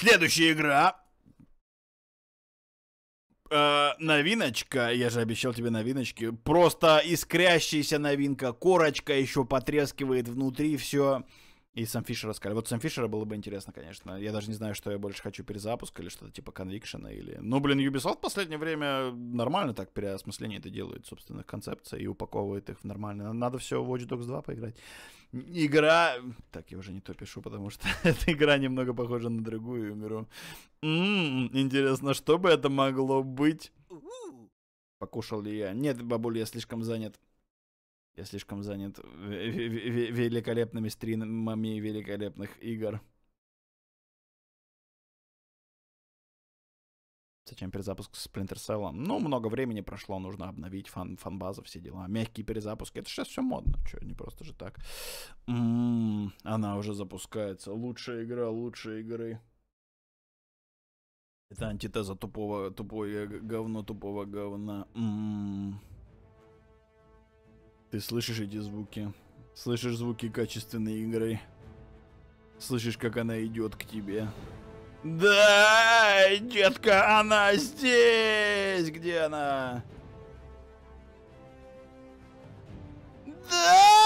Следующая игра. Э, новиночка, я же обещал тебе новиночки. Просто искрящаяся новинка. Корочка еще потрескивает внутри все. Все и Сэм Фишера сказали. Вот Сэм Фишера было бы интересно, конечно. Я даже не знаю, что я больше хочу, перезапуск или что-то типа Conviction или... Ну, блин, Ubisoft в последнее время нормально так переосмысление это делает собственных концепций и упаковывает их в нормально. Надо все в Watch Dogs 2 поиграть. Игра... Так, я уже не то пишу, потому что эта игра немного похожа на другую игру. м м-м, интересно, что бы это могло быть? Покушал ли я? Нет, бабуль, я слишком занят я слишком занят великолепными стримами великолепных игр. Зачем перезапуск с Splinter Cell? Ну, много времени прошло, нужно обновить фан фанбазу, все дела. Мягкие перезапуски, это сейчас все модно, что не просто же так. М-м-м, она уже запускается. Лучшая игра, лучшие игры. Это антитеза тупого, тупое говно, тупого говна. М-м-м. Ты слышишь эти звуки? Слышишь звуки качественной игры? Слышишь, как она идет к тебе? Да, детка, она здесь! Где она? Да!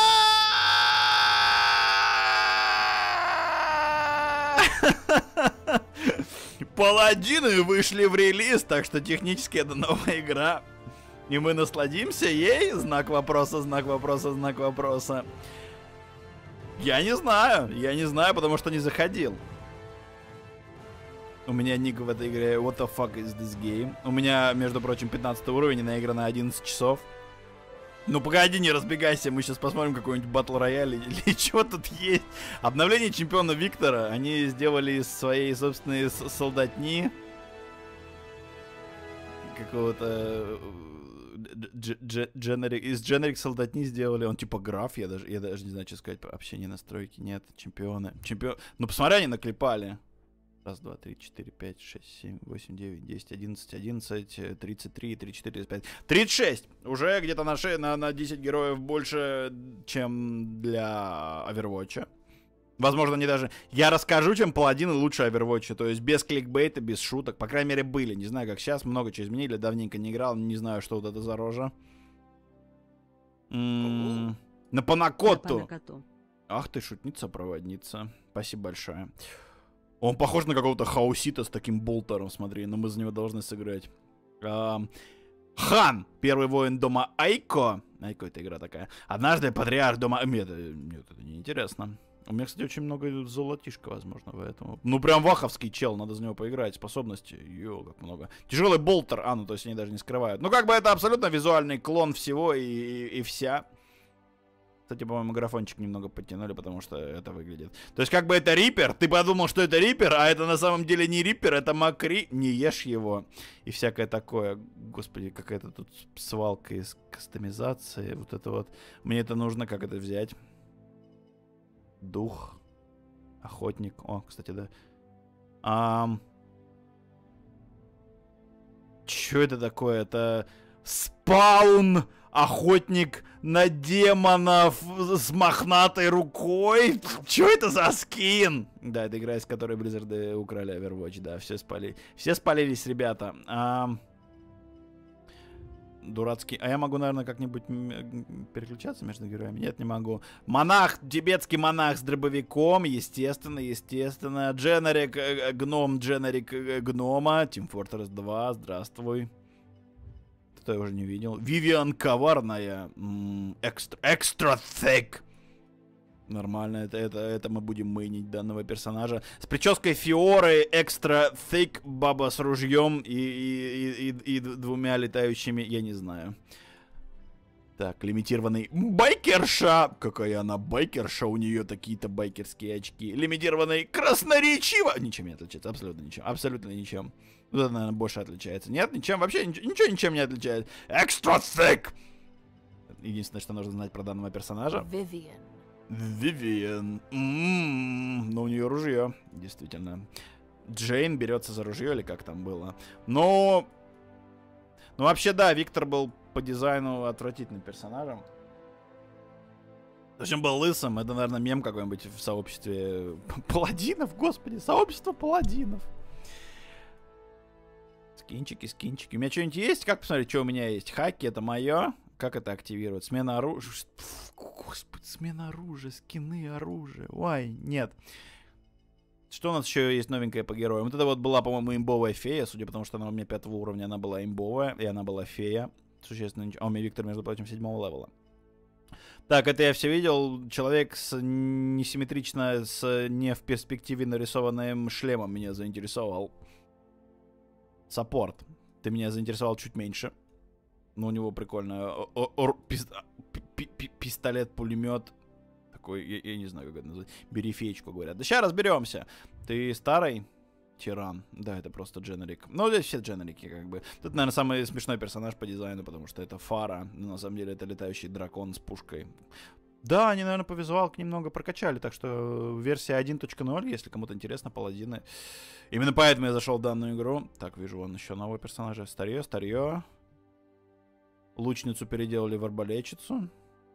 Паладины вышли в релиз, так что технически это новая игра. И мы насладимся ей? Знак вопроса, знак вопроса, знак вопроса. Я не знаю, я не знаю, потому что не заходил. У меня ник в этой игре What the fuck is this game? У меня, между прочим, 15 уровень и наиграно 11 часов. Ну погоди, не разбегайся, мы сейчас посмотрим какой-нибудь батл рояль или что тут есть. Обновление чемпиона Виктора они сделали из своей собственной солдатни какого-то э, Дженерик из Дженерик солдатни сделали, он типа граф, я даже, я даже не знаю, что сказать, вообще не настройки, нет, чемпионы, чемпион, ну посмотри, они наклепали. Раз, два, три, четыре, пять, шесть, семь, восемь, девять, десять, одиннадцать, одиннадцать, э, тридцать три, тридцать четыре, тридцать пять, тридцать шесть! Уже где-то на, шее, на, на десять героев больше, чем для Овервотча. Возможно, они даже... Я расскажу, чем паладины лучше Овервотча. То есть без кликбейта, без шуток. По крайней мере, были. Не знаю, как сейчас. Много чего изменили. Давненько не играл. Не знаю, что вот это за рожа. М-м, на Панакоту. Ах ты, шутница-проводница. Спасибо большое. Он похож на какого-то хаусита с таким болтером, смотри. Но ну мы за него должны сыграть. Хан, первый воин дома Айко. Айко это игра такая. Однажды патриарх дома... Нет, э, нет это неинтересно. интересно. У меня, кстати, очень много золотишка, возможно, поэтому... Ну, прям ваховский чел, надо за него поиграть. Способности, ё, как много. Тяжелый болтер, а, ну, то есть они даже не скрывают. Ну, как бы это абсолютно визуальный клон всего и, и, и вся. Кстати, по-моему, графончик немного подтянули, потому что это выглядит. То есть, как бы это Риппер, ты подумал, что это Риппер, а это на самом деле не Риппер, это Макри, не ешь его. И всякое такое. Господи, какая-то тут свалка из кастомизации. Вот это вот. Мне это нужно, как это взять? дух, охотник. О, кстати, да. А... Чё это такое? Это спаун, охотник на демонов с мохнатой рукой. Чё это за скин? Да, это игра, из которой Близзарды э, украли Overwatch, да, все спали. Все спалились, ребята. А дурацкий. А я могу, наверное, как-нибудь переключаться между героями? Нет, не могу. Монах, тибетский монах с дробовиком, естественно, естественно. Дженерик, э, э, гном, Дженерик э, гнома. Team Fortress 2, здравствуй. Это я уже не видел. Вивиан Коварная. Экстра, экстра thick. Нормально, это, это, это мы будем мейнить данного персонажа. С прической Фиоры, экстра thick, баба с ружьем и, и, и, и, двумя летающими, я не знаю. Так, лимитированный байкерша. Какая она байкерша, у нее такие-то байкерские очки. Лимитированный красноречиво. Ничем не отличается, абсолютно ничем, абсолютно ничем. Вот это, наверное, больше отличается. Нет, ничем, вообще ничего, ничего ничем не отличается. Экстра thick. Единственное, что нужно знать про данного персонажа. Vivian. Вивиан. м м-м-м. но у нее ружье, действительно. Джейн берется за ружье, или как там было. Но... Ну, вообще, да, Виктор был по дизайну отвратительным персонажем. Зачем был лысым? Это, наверное, мем какой-нибудь в сообществе паладинов, господи, сообщество паладинов. Скинчики, скинчики. У меня что-нибудь есть? Как посмотреть, что у меня есть? Хаки, это мое. Как это активировать? Смена оружия. Господи, смена оружия, скины оружия. Ой, нет. Что у нас еще есть новенькое по героям? Вот это вот была, по-моему, имбовая фея, судя по тому, что она у меня пятого уровня, она была имбовая, и она была фея. Существенно ничего. А у меня Виктор, между прочим, седьмого левела. Так, это я все видел. Человек с несимметрично, с не в перспективе нарисованным шлемом меня заинтересовал. Саппорт. Ты меня заинтересовал чуть меньше. Но ну, у него прикольно. Э, а, Пистолет-пулемет. Такой, я, я не знаю, как это назвать. Берифечку, говорят. Да сейчас разберемся. Ты старый? Тиран. Да, это просто дженерик. Ну, здесь все дженерики, как бы. Тут, наверное, самый смешной персонаж по дизайну, потому что это фара. Но ну, на самом деле это летающий дракон с пушкой. Да, они, наверное, по визуалке немного прокачали, так что э, версия 1.0, если кому-то интересно, паладины. Именно поэтому я зашел в данную игру. Так, вижу, он еще новый персонаж, Старье, старье. Лучницу переделали в арбалетчицу.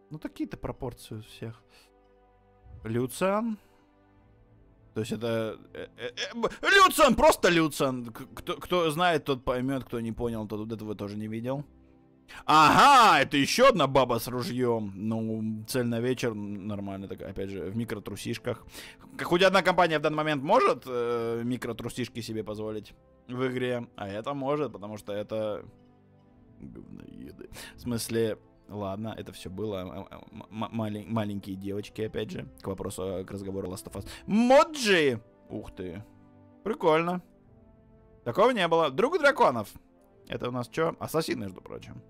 Ну, такие-то пропорции у всех. Люциан. То есть это... Э, э, э, Люциан! Просто Люциан! Кто, кто знает, тот поймет, кто не понял, тот вот этого тоже не видел. Ага, это еще одна баба с ружьем. Ну, цель на вечер нормально, такая, опять же, в микротрусишках. Хоть одна компания в данный момент может э, микротрусишки себе позволить в игре, а это может, потому что это Говноеды. В смысле, ладно, это все было. А, а, маленькие девочки, опять же, к вопросу, э, к разговору Last of Us. Моджи! Ух ты. Прикольно. Такого не было. Друг драконов. Это у нас что? Ассасин, между прочим.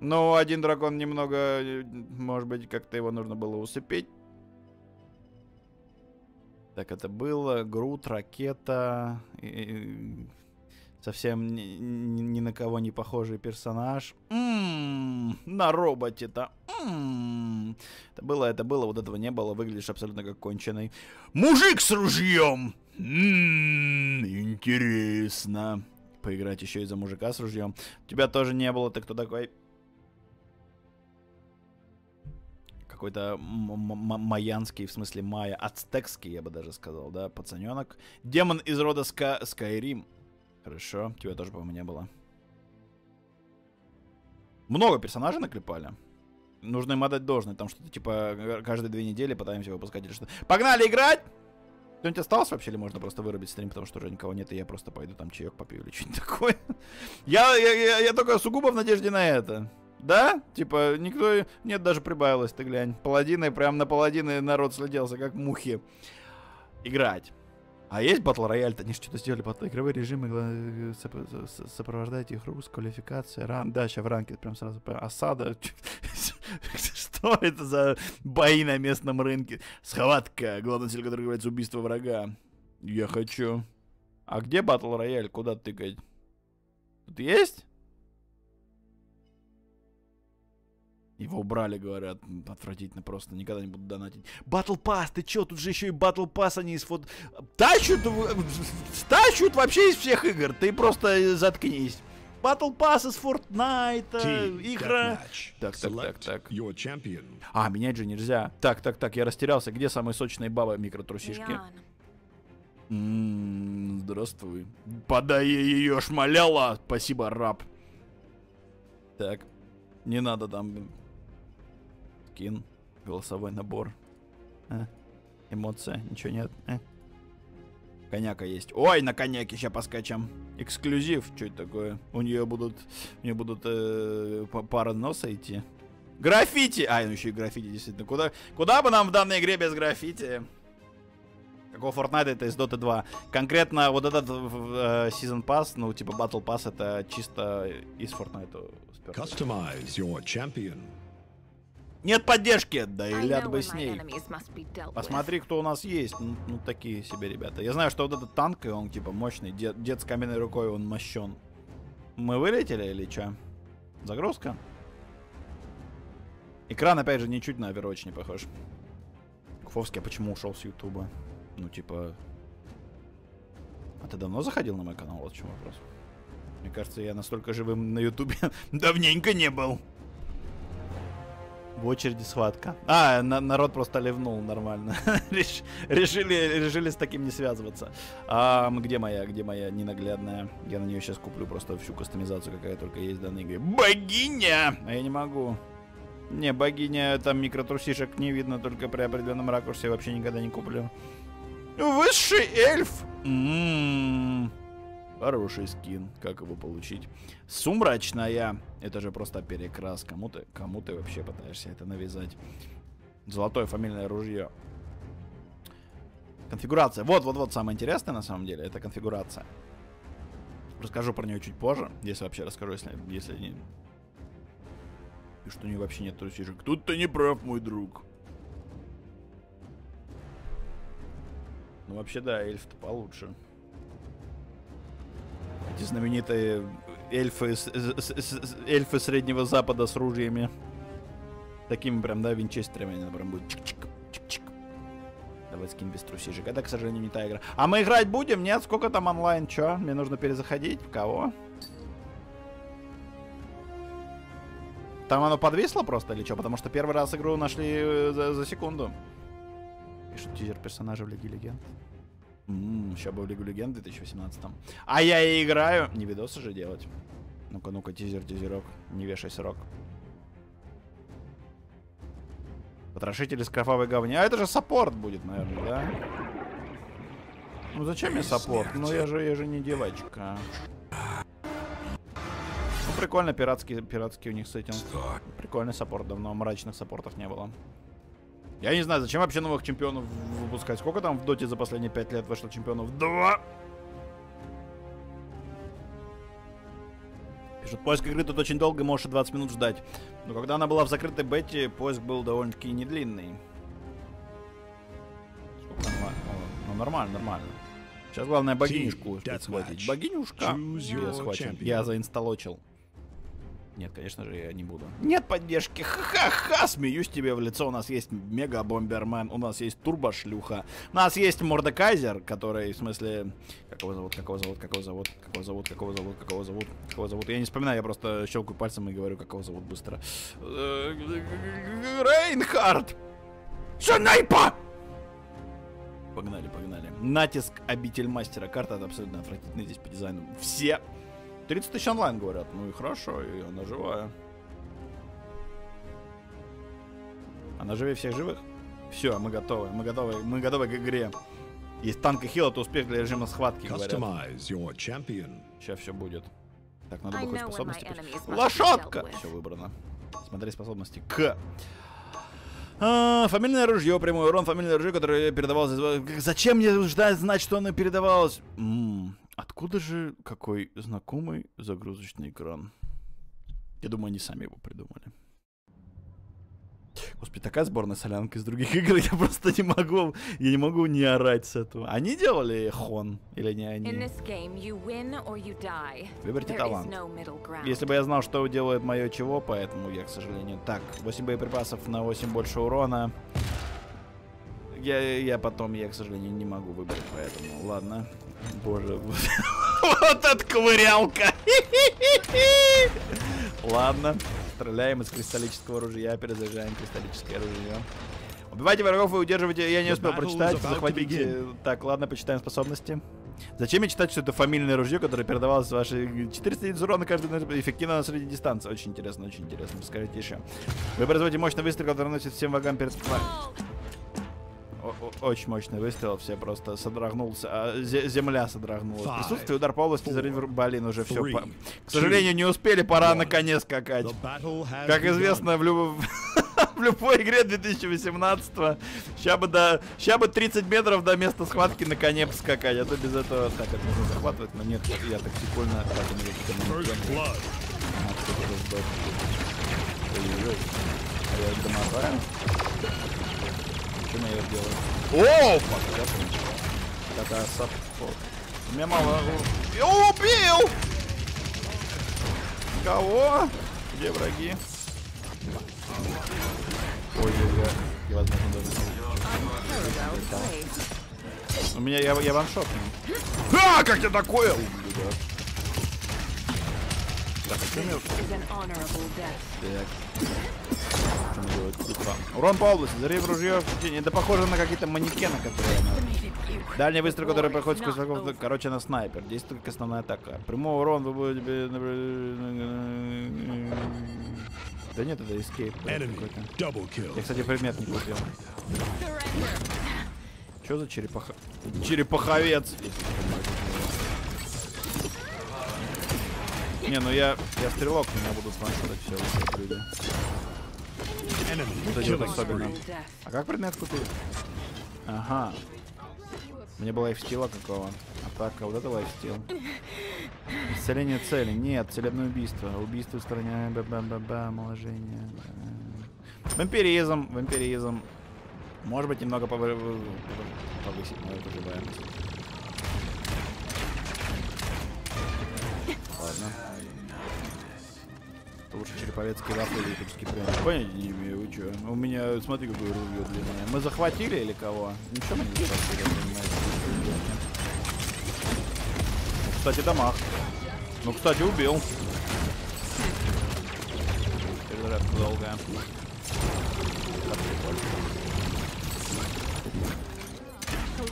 Ну, один дракон немного, э, может быть, как-то его нужно было усыпить. Так, это было Грут, Ракета, и, и, совсем ни, ни на кого не похожий персонаж. М-м-м, на роботе-то. М-м-м. Это было, это было, вот этого не было. Выглядишь абсолютно как конченый. Мужик с ружьем! М-м-м, интересно. Поиграть еще и за мужика с ружьем. Тебя тоже не было, ты кто такой? какой-то майянский, в смысле майя, ацтекский, я бы даже сказал, да, пацаненок. Демон из рода Ска Скайрим. Хорошо. Тебя тоже, по-моему, не было. Много персонажей наклепали. Нужно им отдать должное. Там что-то типа каждые две недели пытаемся выпускать или что-то. Погнали играть! Кто-нибудь остался вообще, или можно просто вырубить стрим, потому что уже никого нет, и я просто пойду там чаек попью или что-нибудь такое. я, я, я, я только сугубо в надежде на это. Да? Типа, никто... Нет, даже прибавилось, ты глянь. Паладины, прям на паладины народ слетелся, как мухи. Играть. А есть батл рояль? Они что-то сделали батл. Игровые режимы э, сопровождает их рус, квалификация, ран. Да, сейчас в ранке прям сразу осада. Что это за бои на местном рынке? Схватка, главная цель которой является убийство врага. Я хочу. А где батл рояль? Куда тыкать? Тут есть? Его убрали, говорят, ну, отвратительно просто, никогда не буду донатить. Батл пас, ты чё, тут же еще и батл пас они из фото... Тащут, тащут вообще из всех игр, ты просто э, заткнись. Battle Pass из Fortnite, э, игра. Так, так, так, так. Your champion. А, менять же нельзя. Так, так, так, я растерялся. Где самые сочные бабы микротрусишки? Ммм, здравствуй. Подай ее шмаляла. Спасибо, раб. Так, не надо там скин, голосовой набор. А? Э, Эмоция, ничего нет. А? Коняка есть. Ой, на коняке сейчас поскачем. Эксклюзив, что это такое? У нее будут, у нее будут э, пара носа идти. Граффити! Ай, ну еще и граффити, действительно. Куда, куда бы нам в данной игре без граффити? Какого Fortnite это из Dota 2? Конкретно вот этот э, Season Pass, ну типа Battle Pass, это чисто из Fortnite. Customize your champion. Нет поддержки! Да и ляд бы с ней. Посмотри, кто у нас есть. Ну, ну, такие себе ребята. Я знаю, что вот этот танк, и он типа мощный. Дед, дед с каменной рукой, он мощен. Мы вылетели или что? Загрузка? Экран, опять же, ничуть на Overwatch не похож. Куфовский, а почему ушел с Ютуба? Ну, типа... А ты давно заходил на мой канал? Вот в чем вопрос. Мне кажется, я настолько живым на Ютубе давненько не был. В очереди схватка. А, на, народ просто ливнул нормально. Реш, решили, решили с таким не связываться. А, где моя, где моя ненаглядная? Я на нее сейчас куплю просто всю кастомизацию, какая только есть в данной игре. Богиня! А я не могу. Не, богиня, там микротрусишек не видно, только при определенном ракурсе я вообще никогда не куплю. Высший эльф! Ммм... Хороший скин. Как его получить? Сумрачная. Это же просто перекрас. Кому ты, кому ты вообще пытаешься это навязать? Золотое фамильное ружье. Конфигурация. Вот-вот-вот самое интересное на самом деле. Это конфигурация. Расскажу про нее чуть позже. Если вообще расскажу, если, если не... И что у нее вообще нет трусишек. Тут ты не прав, мой друг. Ну вообще да, эльф-то получше. Эти знаменитые эльфы, эльфы Среднего Запада с ружьями. Такими прям, да, винчестерами они прям будут. Чик-чик, чик-чик. Давай скин без трусишек. Это, к сожалению, не та игра. А мы играть будем? Нет? Сколько там онлайн? Чё? Мне нужно перезаходить? кого? Там оно подвисло просто или что? Потому что первый раз игру нашли э, за, за секунду. Пишут тизер персонажа в Лиге Легенд. М -м, еще был Лигу Легенд в 2018. -м. А я и играю. Не видосы же делать. Ну-ка, ну-ка, тизер, тизерок. Не вешай срок. Потрошители с кровавой говни. А это же саппорт будет, наверное, да? Ну зачем мне саппорт? Ну я же, я же не девочка. Ну прикольно, пиратский, пиратский у них с этим. Прикольный саппорт, давно мрачных саппортов не было. Я не знаю, зачем вообще новых чемпионов выпускать. Сколько там в доте за последние пять лет вышло чемпионов? Два! Пишут, поиск игры тут очень долго, можешь 20 минут ждать. Но когда она была в закрытой бете, поиск был довольно-таки недлинный. Сколько там? А, ну, нормально, нормально. Сейчас главное богинюшку схватить. Богинюшка? Я схватил. Я заинсталочил. Нет, конечно же, я не буду. Нет поддержки. Ха-ха-ха, смеюсь тебе в лицо. У нас есть Мега Бомбермен, у нас есть Турбо Шлюха, у нас есть Мордекайзер, который, в смысле... Как его зовут, как его зовут, как его зовут, как его зовут, как его зовут, как его зовут, как его зовут. Я не вспоминаю, я просто щелкаю пальцем и говорю, как его зовут быстро. Рейнхард! Шанайпа! Погнали, погнали. Натиск обитель мастера. Карта это абсолютно отвратительная здесь по дизайну. Все 30 тысяч онлайн, говорят. Ну и хорошо, и она живая. Она живее всех живых? Все, мы готовы, мы готовы, мы готовы к игре. Есть танк и хил, это успех для режима схватки, говорят. Сейчас все будет. Так, надо бы хоть способности... Лошадка! Все выбрано. Смотри способности. К. А, фамильное ружье, прямой урон, фамильное ружье, которое передавалось... Зачем мне ждать знать, что оно передавалось? М Откуда же какой знакомый загрузочный экран? Я думаю, они сами его придумали. Господи, такая сборная солянка из других игр, я просто не могу, я не могу не орать с этого. Они делали хон или не они? Выберите талант. No Если бы я знал, что делает мое чего, поэтому я, к сожалению... Так, 8 боеприпасов на 8 больше урона. Я, я потом, я, к сожалению, не могу выбрать, поэтому ладно. Боже, вот отковырялка. Ладно, стреляем из кристаллического ружья, перезаряжаем кристаллическое ружье. Убивайте врагов и удерживайте... Я не успел прочитать. Захватите... Так, ладно, почитаем способности. Зачем я читать, что это фамильное ружье, которое передавалось вашей 400 единиц урона каждый эффективно на средней дистанции? Очень интересно, очень интересно. Скажите еще. Вы производите мощный выстрел, который наносит всем врагам перед очень мощный выстрел, все просто содрогнулся, а земля содрогнулась. Five, Присутствие удар по области, four, блин, уже все. К сожалению, не успели, пора one. наконец какать. Как известно, в любом... в любой игре 2018-го. Ща бы, до, ща бы 30 метров до места схватки на коне поскакать, а то без этого так это нужно захватывать, но нет, я так прикольно так Почему я ее делаю? О, фак, я понял. Какая саппорт. У меня мало Убил! Кого? Где враги? Ой-ой-ой. Невозможно даже. У меня я, я ваншот. А, как я такое? Ублюдок так, Урон по области, взрыв ружье. Это похоже на какие-то манекены, которые... Она... Дальний выстрел, который проходит сквозь врагов, короче, на снайпер. Действует как основная атака. Прямой урон вы будете... Да нет, это эскейп. Я, кстати, предмет не купил. Что за черепаха... Черепаховец? Не, ну я, я стрелок, меня будут ваншотать все вот люди. Вот эти вот особенно. А как предмет ты? Ага. Мне было лайфстила какого. Атака, вот это лайфстил. Исцеление цели. Нет, целебное убийство. Убийство устраняем. Ба-ба-ба-ба, омоложение. Вампиризм, вампиризм. Может быть, немного повысить мою выживаемость. ладно. Лучше череповецкий раф или ютубский прям. Понять не имею, вы чё? Ну, у меня, смотри, какое ружье длинное. Мы захватили или кого? Ничего мы не захватили, ну, Кстати, домах. Ну, кстати, убил. Перезарядка долгая.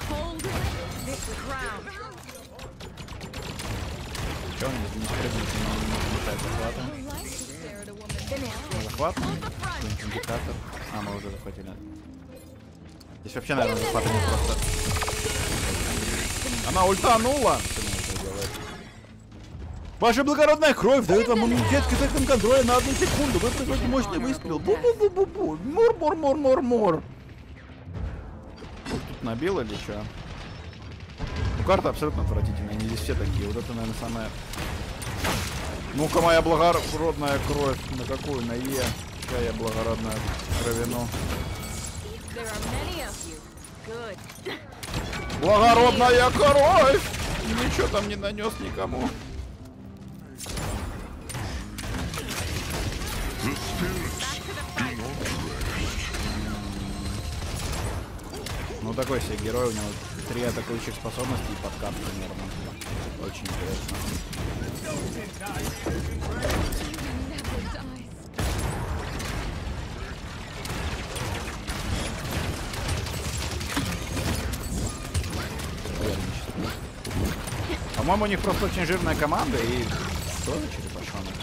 Hold this ground он не прыгнет, не хватает захвата? Захват? Индикатор. А, мы уже захватили. Здесь вообще, наверное, захват не просто. Она ультанула! Ваша благородная кровь дает вам иммунитет к эффектам контроля на одну секунду. Вы производите мощный выстрел. Бу-бу-бу-бу-бу. Мур-мур-мур-мур-мур. Тут набило или что? Ну, карта абсолютно отвратительная, они здесь все такие. Вот это, наверное, самая... Ну-ка, моя благородная кровь. На какую? На Е. Какая благородная кровину. Благородная кровь! Ничего там не нанес никому. Ну такой себе герой у него три атакующих способности и подкат примерно. Очень интересно. По-моему, у них просто очень жирная команда и... Что за черепашонок?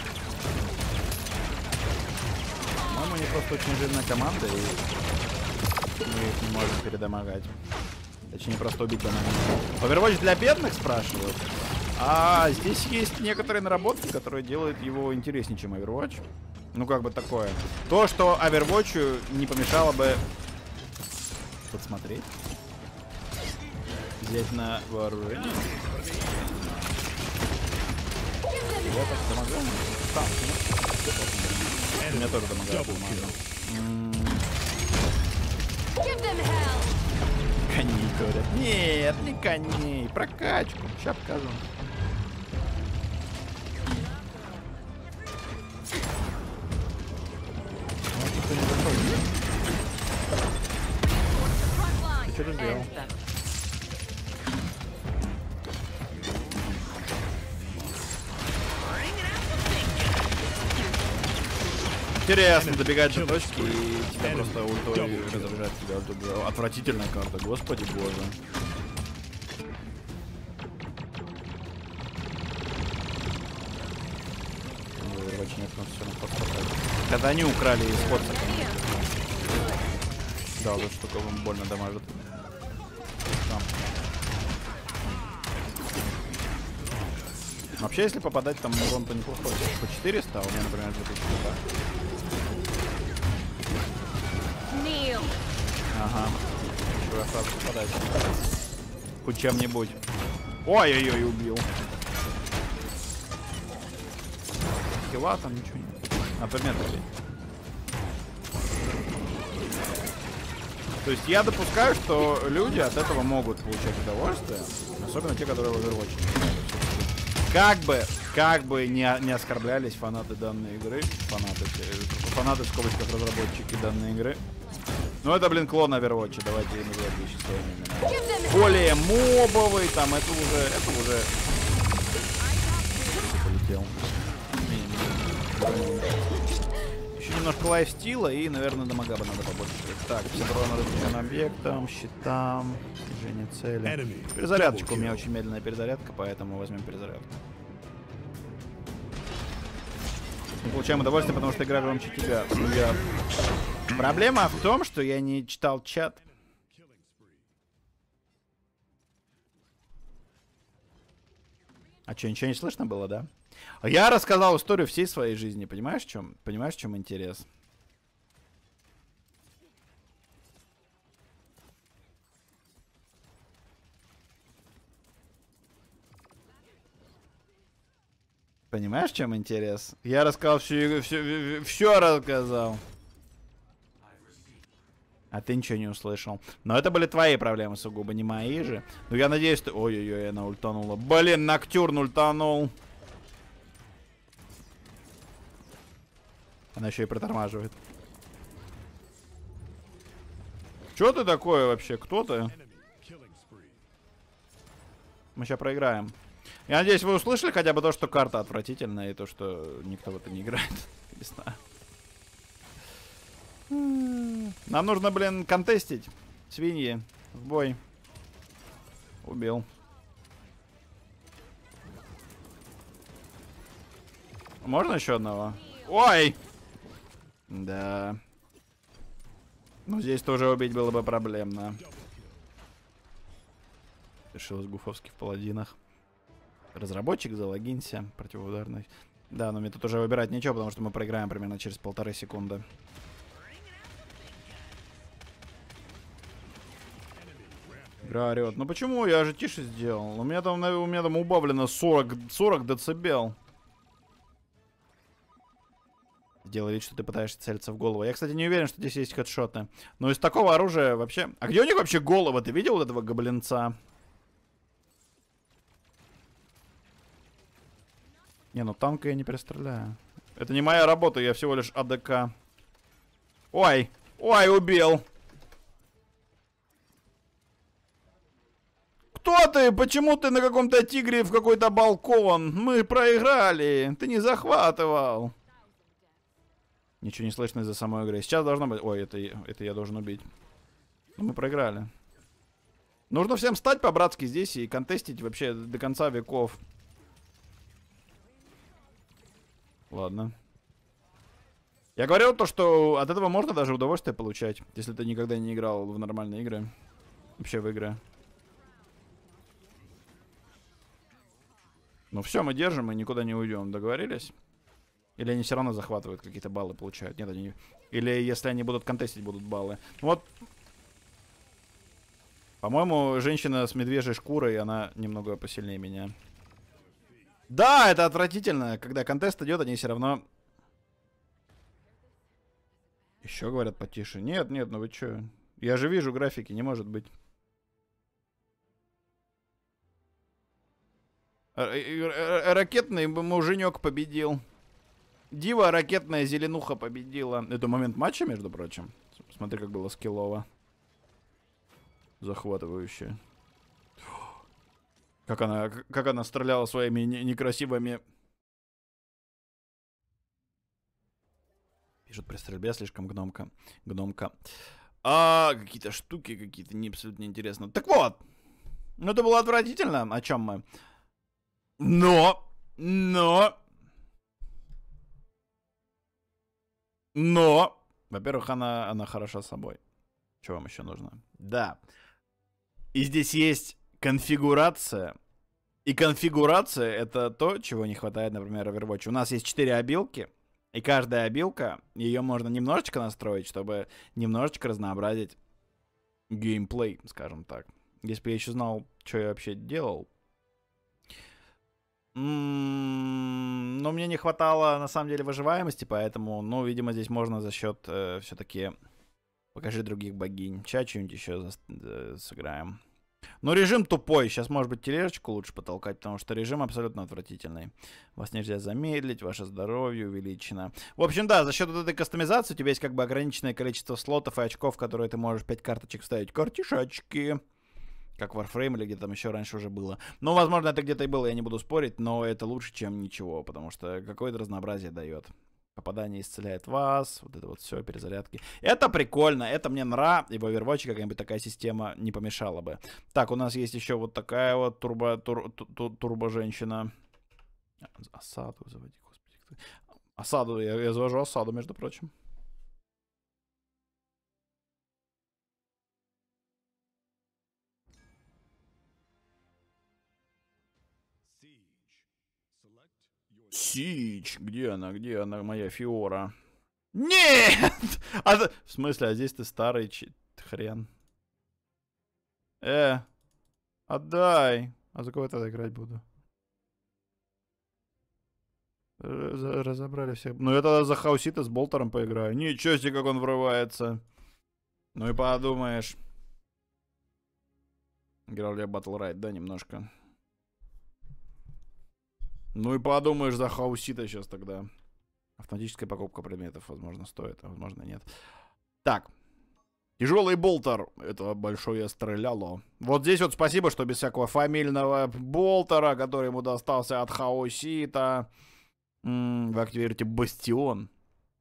По-моему, у них просто очень жирная команда и... Мы их не можем передомогать. Точнее, просто убить банально. Overwatch для бедных, спрашивают? А здесь есть некоторые наработки, которые делают его интереснее, чем Overwatch. Ну, как бы такое. То, что Overwatch не помешало бы подсмотреть. Взять на вооружение. Я так домогал. Ну, У меня тоже домогал коней, говорят. Нет, не коней, прокачку. Сейчас покажу. Интересно, добегать до точки и тебя просто ультой разряжать тебя. Отвратительная карта, господи боже. Когда они украли исход. Да, вот штука вам больно дамажит. Вообще, если попадать, там урон-то неплохой. По 400, а у меня, например, 2000. Ага. Чего сразу попадать? Хоть чем-нибудь. Ой-ой-ой, убил. Хила там ничего нет. Например, То есть я допускаю, что люди от этого могут получать удовольствие. Особенно те, которые в Overwatch. Как бы, как бы не, не оскорблялись фанаты данной игры, фанаты, э, фанаты в скобочках разработчики данной игры, ну это, блин, клон Overwatch. Давайте им сейчас Более мобовый, там это уже. Это уже. Полетел. Еще немножко лайфстила и, наверное, дамага бы надо побольше. Так, все урона разрешен объектом, щитам, движение цели. Перезарядочка. У меня очень медленная перезарядка, поэтому возьмем перезарядку. Мы получаем удовольствие, потому что игра громче тебя. Я... Проблема в том, что я не читал чат. А что, ничего не слышно было, да? Я рассказал историю всей своей жизни, понимаешь, в чем? Понимаешь, в чем интерес? Понимаешь, чем интерес? Я рассказал всю все, все рассказал. А ты ничего не услышал. Но это были твои проблемы сугубо, не мои же. Но я надеюсь, ты... Ой-ой-ой, она ультанула. Блин, Ноктюрн ультанул. Она еще и протормаживает. Че ты такое вообще? Кто ты? Мы сейчас проиграем. Я надеюсь, вы услышали хотя бы то, что карта отвратительная, и то, что никто в это не играет. Не знаю. Нам нужно, блин, контестить. Свиньи. В бой. Убил. Можно еще одного? Ой! Да. Ну, здесь тоже убить было бы проблемно. Решил с Гуфовски в паладинах разработчик, залогинься, противоударный. Да, но мне тут уже выбирать ничего, потому что мы проиграем примерно через полторы секунды. Игра орёт. Ну почему? Я же тише сделал. У меня там, у меня там убавлено 40, 40 децибел. Сделай вид, что ты пытаешься целиться в голову. Я, кстати, не уверен, что здесь есть хедшоты. Но из такого оружия вообще... А где у них вообще голова? Ты видел вот этого гоблинца? Не, ну танка я не перестреляю. Это не моя работа, я всего лишь АДК. Ой! Ой, убил! Кто ты? Почему ты на каком-то тигре в какой-то балкон? Мы проиграли! Ты не захватывал! Ничего не слышно из-за самой игры. Сейчас должно быть... Ой, это, это я должен убить. Но ну, мы проиграли. Нужно всем стать по-братски здесь и контестить вообще до конца веков. Ладно. Я говорил то, что от этого можно даже удовольствие получать, если ты никогда не играл в нормальные игры. Вообще в игры. Ну все, мы держим мы никуда не уйдем, договорились? Или они все равно захватывают какие-то баллы, получают? Нет, они... Или если они будут контестить, будут баллы. Вот... По-моему, женщина с медвежьей шкурой, она немного посильнее меня. Да, это отвратительно, когда контест идет, они все равно... Еще говорят потише. Нет, нет, ну вы чё? Я же вижу графики, не может быть. Р э, э, э, ракетный муженек победил. Дива ракетная зеленуха победила. Это момент матча, между прочим. Смотри, как было скиллово. Захватывающее. Как она, как она стреляла своими некрасивыми... Пишут при стрельбе слишком гномка. Гномка. А, какие-то штуки какие-то не абсолютно интересно. Так вот. Ну, это было отвратительно, о чем мы. Но, но... Но, во-первых, она, она хороша собой. Что вам еще нужно? Да. И здесь есть конфигурация. И конфигурация — это то, чего не хватает, например, Overwatch. У нас есть 4 обилки, и каждая обилка, ее можно немножечко настроить, чтобы немножечко разнообразить геймплей, скажем так. Если бы я еще знал, что я вообще делал. М-м, но мне не хватало, на самом деле, выживаемости, поэтому, ну, видимо, здесь можно за счет э, все-таки... Покажи других богинь. Ча что-нибудь еще за... Э, сыграем. Ну режим тупой. Сейчас, может быть, тележечку лучше потолкать, потому что режим абсолютно отвратительный. Вас нельзя замедлить, ваше здоровье увеличено. В общем, да, за счет вот этой кастомизации у тебя есть как бы ограниченное количество слотов и очков, которые ты можешь 5 карточек вставить. Картишечки, Как Warframe или где то там еще раньше уже было. Ну, возможно, это где-то и было, я не буду спорить, но это лучше, чем ничего, потому что какое-то разнообразие дает. Попадание исцеляет вас, вот это вот все, перезарядки. Это прикольно, это мне нра, и в Overwatch какая-нибудь такая система не помешала бы. Так, у нас есть еще вот такая вот турбо, тур, тур, турбо-женщина. Осаду заводи, господи. Осаду, я, я завожу осаду, между прочим. Сич, где она, где она, моя Фиора? Нет! А, в смысле, а здесь ты старый ч... хрен. Э, отдай. А за кого я тогда играть буду? Э, разобрали всех, Ну я тогда за Хаусита с Болтером поиграю. Ничего себе, как он врывается. Ну и подумаешь. Играл я Battle Ride? Да, немножко. Ну и подумаешь, за хаусита сейчас тогда. Автоматическая покупка предметов, возможно, стоит, а возможно, нет. Так. Тяжелый болтер. Это большое стреляло. Вот здесь вот спасибо, что без всякого фамильного болтера, который ему достался от хаусита. М -м, вы активируете бастион.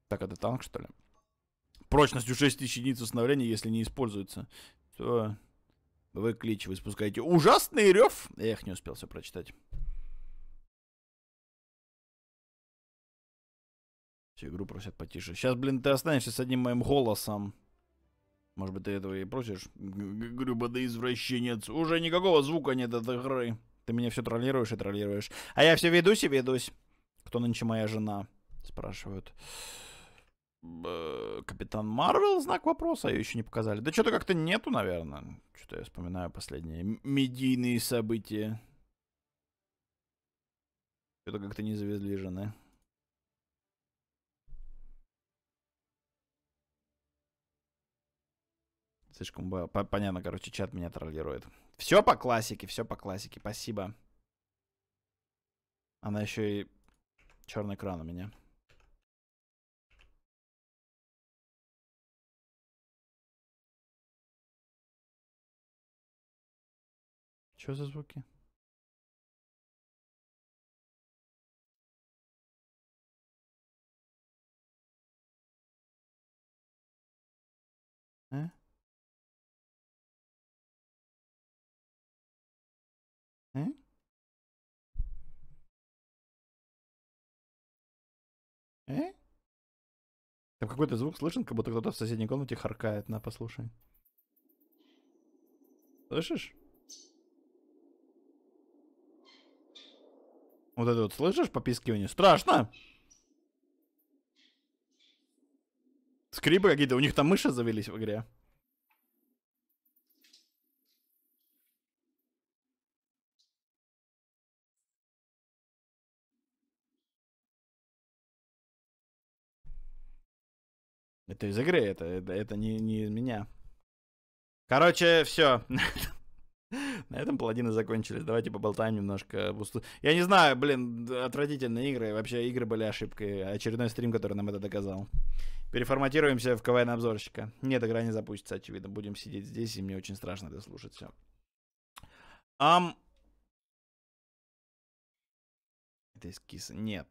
Так, это танк, что ли? Прочностью 6000 единиц восстановления, если не используется. Все. Вы клич, вы спускаете ужасный рев. Эх, не успел все прочитать. Всю игру просят потише. Сейчас, блин, ты останешься с одним моим голосом. Может быть, ты этого и просишь? Грубо да извращенец. Уже никакого звука нет от игры. Ты меня все троллируешь и троллируешь. А я все ведусь и ведусь. Кто нынче моя жена? Спрашивают. Капитан Марвел? Знак вопроса. Ее еще не показали. Да что-то как-то нету, наверное. Что-то я вспоминаю последние медийные события. Что-то как-то не завезли жены. Слишком было. Понятно, короче, чат меня троллирует. Все по классике, все по классике. Спасибо. Она еще и черный экран у меня. Что за звуки? Э? Э? Там какой-то звук слышен, как будто кто-то в соседней комнате харкает. На, послушай. Слышишь? Вот это вот слышишь попискивание? Страшно! Скрипы какие-то, у них там мыши завелись в игре. Это из игры, это, это, это не, не из меня. Короче, все. На этом паладины закончились. Давайте поболтаем немножко. Я не знаю, блин, отвратительные игры. Вообще, игры были ошибкой. Очередной стрим, который нам это доказал. Переформатируемся в КВН-обзорщика. Нет, игра не запустится, очевидно. Будем сидеть здесь, и мне очень страшно это слушать все. Ам. Это эскиз. Нет.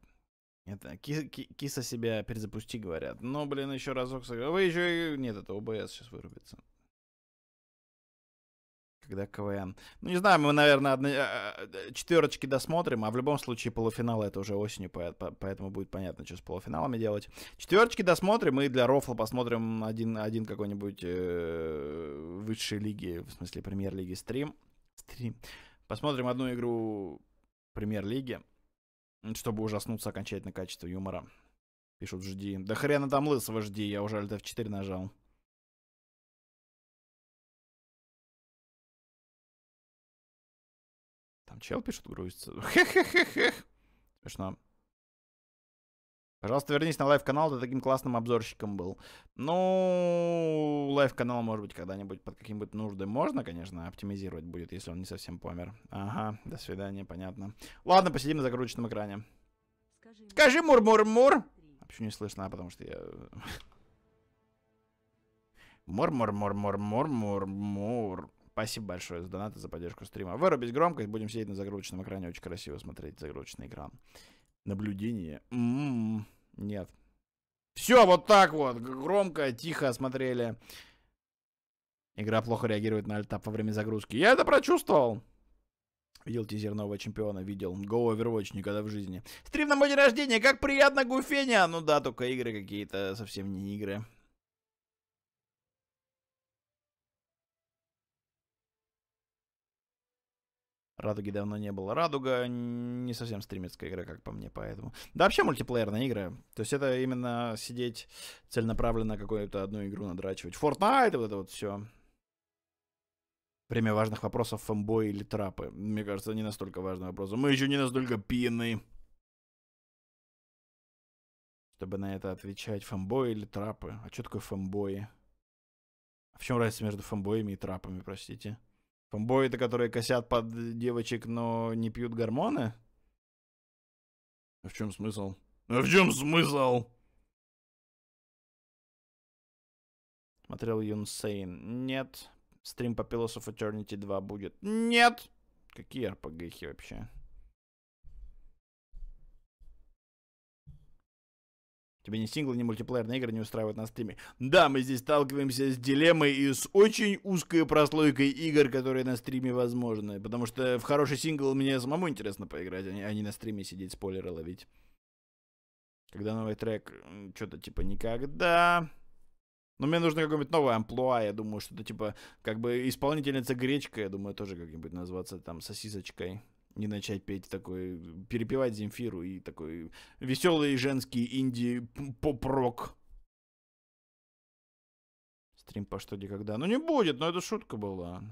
Это ки ки киса себя перезапусти, говорят. Но, блин, еще разок сыграл. Вы еще Нет, это ОБС сейчас вырубится. Когда КВН. Ну, не знаю, мы, наверное, одно... А, а, четверочки досмотрим, а в любом случае полуфинал это уже осенью, поэтому будет понятно, что с полуфиналами делать. Четверочки досмотрим и для рофла посмотрим один, один какой-нибудь э, высшей лиги, в смысле премьер-лиги стрим. Стрим. Посмотрим одну игру премьер-лиги чтобы ужаснуться окончательно качество юмора. Пишут, жди. Да хрена там лысого жди, я уже Alt F4 нажал. Там чел пишет, грузится. Хе-хе-хе-хе. Смешно. Пожалуйста, вернись на лайв-канал, ты таким классным обзорщиком был. Ну, лайв-канал, может быть, когда-нибудь под каким-нибудь нуждой можно, конечно, оптимизировать будет, если он не совсем помер. Ага, до свидания, понятно. Ладно, посидим на закрученном экране. Скажи мур-мур-мур! А почему не слышно, а потому что я... Мур-мур-мур-мур-мур-мур. мур. Спасибо большое за донаты, за поддержку стрима. Вырубить громкость, будем сидеть на загрузочном экране, очень красиво смотреть загрузочный экран. Наблюдение. М -м -м. Нет. Все, вот так вот. Громко, тихо смотрели. Игра плохо реагирует на альтап во время загрузки. Я это прочувствовал. Видел тизер нового чемпиона, видел. Go Overwatch никогда в жизни. Стрим на мой день рождения, как приятно гуфеня. Ну да, только игры какие-то, совсем не игры. Радуги давно не было. Радуга не совсем стримерская игра, как по мне, поэтому. Да вообще мультиплеерная игра, То есть это именно сидеть целенаправленно какую-то одну игру надрачивать. Fortnite, вот это вот все. Время важных вопросов фэмбой или трапы. Мне кажется, не настолько важный вопрос. Мы еще не настолько пьяны. Чтобы на это отвечать, фэмбой или трапы. А что такое фэмбои? А в чем разница между фэмбоями и трапами, простите? Фомбоиды, которые косят под девочек, но не пьют гормоны? А в чем смысл? А в чем смысл? Смотрел Юн Сейн. Нет. Стрим по Pillars of Eternity 2 будет. Нет! Какие RPG вообще? Тебе ни синглы, ни мультиплеерные игры не устраивают на стриме. Да, мы здесь сталкиваемся с дилеммой и с очень узкой прослойкой игр, которые на стриме возможны. Потому что в хороший сингл мне самому интересно поиграть, а не а на стриме сидеть спойлеры ловить. Когда новый трек, что-то типа никогда. Но мне нужно какое-нибудь новое амплуа, я думаю, что-то типа, как бы исполнительница гречка, я думаю, тоже как-нибудь назваться там сосисочкой не начать петь такой, перепевать Земфиру и такой веселый женский инди-поп-рок. Стрим по что никогда. Ну не будет, но это шутка была.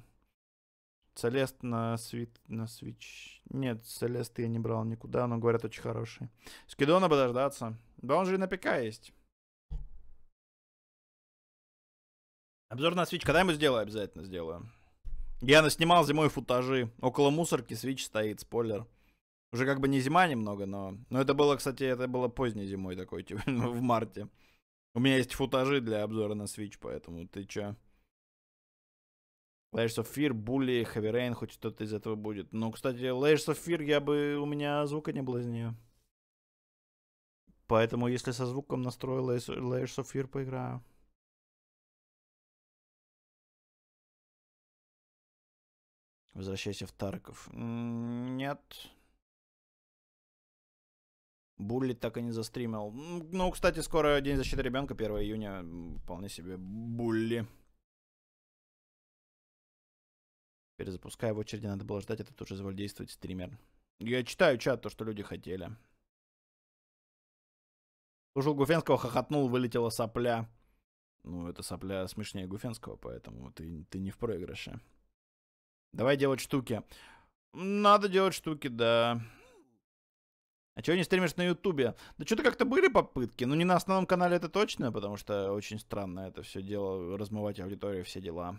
Целест на свит на свич. Нет, Целест я не брал никуда, но говорят очень хороший. Скидона подождаться. Да он же и на ПК есть. Обзор на свич когда-нибудь сделаю, обязательно сделаю. Я наснимал зимой футажи. Около мусорки свич стоит, спойлер. Уже как бы не зима немного, но... Но это было, кстати, это было поздней зимой такой, типа, в марте. У меня есть футажи для обзора на Switch, поэтому ты чё? Layers of Fear, Bully, Heavy Rain, хоть что-то из этого будет. Ну, кстати, Layers of Fear, я бы... У меня звука не было из нее. Поэтому, если со звуком настроил Layers of Fear, поиграю. Возвращайся в Тарков. Нет. Булли так и не застримил. Ну, кстати, скоро День защиты ребенка, 1 июня. Вполне себе Булли. Перезапуская в очереди, надо было ждать, это а тоже звал действовать стример. Я читаю чат, то, что люди хотели. Слушал Гуфенского, хохотнул, вылетела сопля. Ну, это сопля смешнее Гуфенского, поэтому ты, ты не в проигрыше. Давай делать штуки. Надо делать штуки, да. А чего не стримишь на Ютубе? Да что-то как-то были попытки. но не на основном канале это точно, потому что очень странно это все дело, размывать аудиторию, все дела.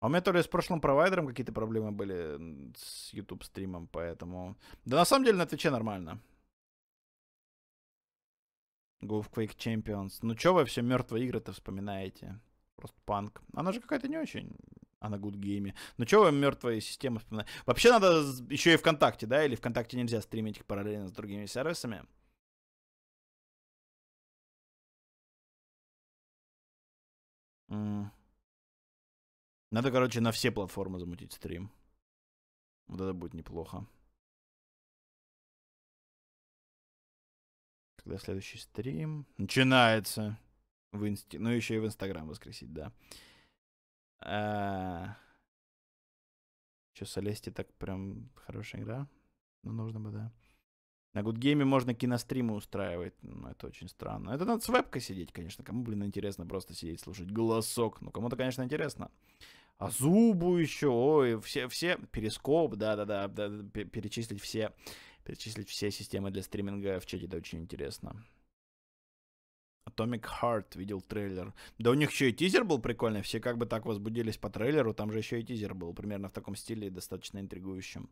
А у меня то ли с прошлым провайдером какие-то проблемы были с YouTube стримом, поэтому... Да на самом деле на Твиче нормально. Go of Quake Champions. Ну чё вы все мертвые игры-то вспоминаете? Просто панк. Она же какая-то не очень а на Good Game. Ну чего вы мертвая система вспоминаете? Вообще надо еще и ВКонтакте, да? Или ВКонтакте нельзя стримить параллельно с другими сервисами? Надо, короче, на все платформы замутить стрим. Вот это будет неплохо. Когда следующий стрим? Начинается. В инст... Ну, еще и в Инстаграм воскресить, да. А. Че, Солести так прям хорошая игра. Но ну, нужно бы, да. На Гудгейме можно киностримы устраивать. Ну, это очень странно. Это надо с вебкой сидеть, конечно. Кому, блин, интересно просто сидеть, слушать голосок. Ну, кому-то, конечно, интересно. А зубу еще, ой, все, все, перископ, да-да-да, перечислить все, перечислить все системы для стриминга в чате, это очень интересно. Atomic Heart видел трейлер. Да у них еще и тизер был прикольный, все как бы так возбудились по трейлеру, там же еще и тизер был, примерно в таком стиле и достаточно интригующем.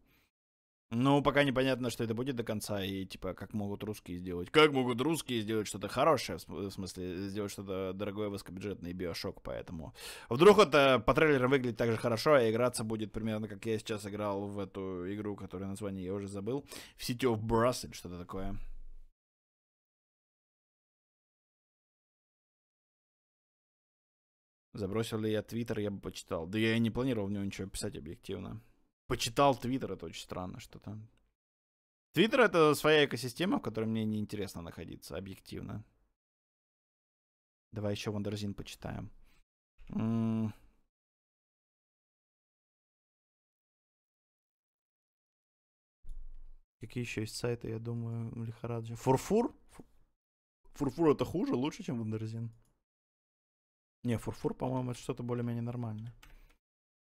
Ну, пока непонятно, что это будет до конца, и типа, как могут русские сделать. Как могут русские сделать что-то хорошее, в смысле, сделать что-то дорогое, высокобюджетное, биошок, поэтому. Вдруг это по трейлеру выглядит так же хорошо, а играться будет примерно, как я сейчас играл в эту игру, которая название я уже забыл, в City of Brass или что-то такое. Забросил ли я Твиттер, я бы почитал. Да я и не планировал в него ничего писать объективно. Почитал Твиттер, это очень странно что-то. Твиттер это своя экосистема, в которой мне неинтересно находиться, объективно. Давай еще Вандерзин почитаем. Какие еще есть сайты, я думаю, лихорадочные. Фурфур? Фурфур это хуже, лучше, чем Вандерзин. Не, фурфур, по-моему, это что-то более-менее нормальное.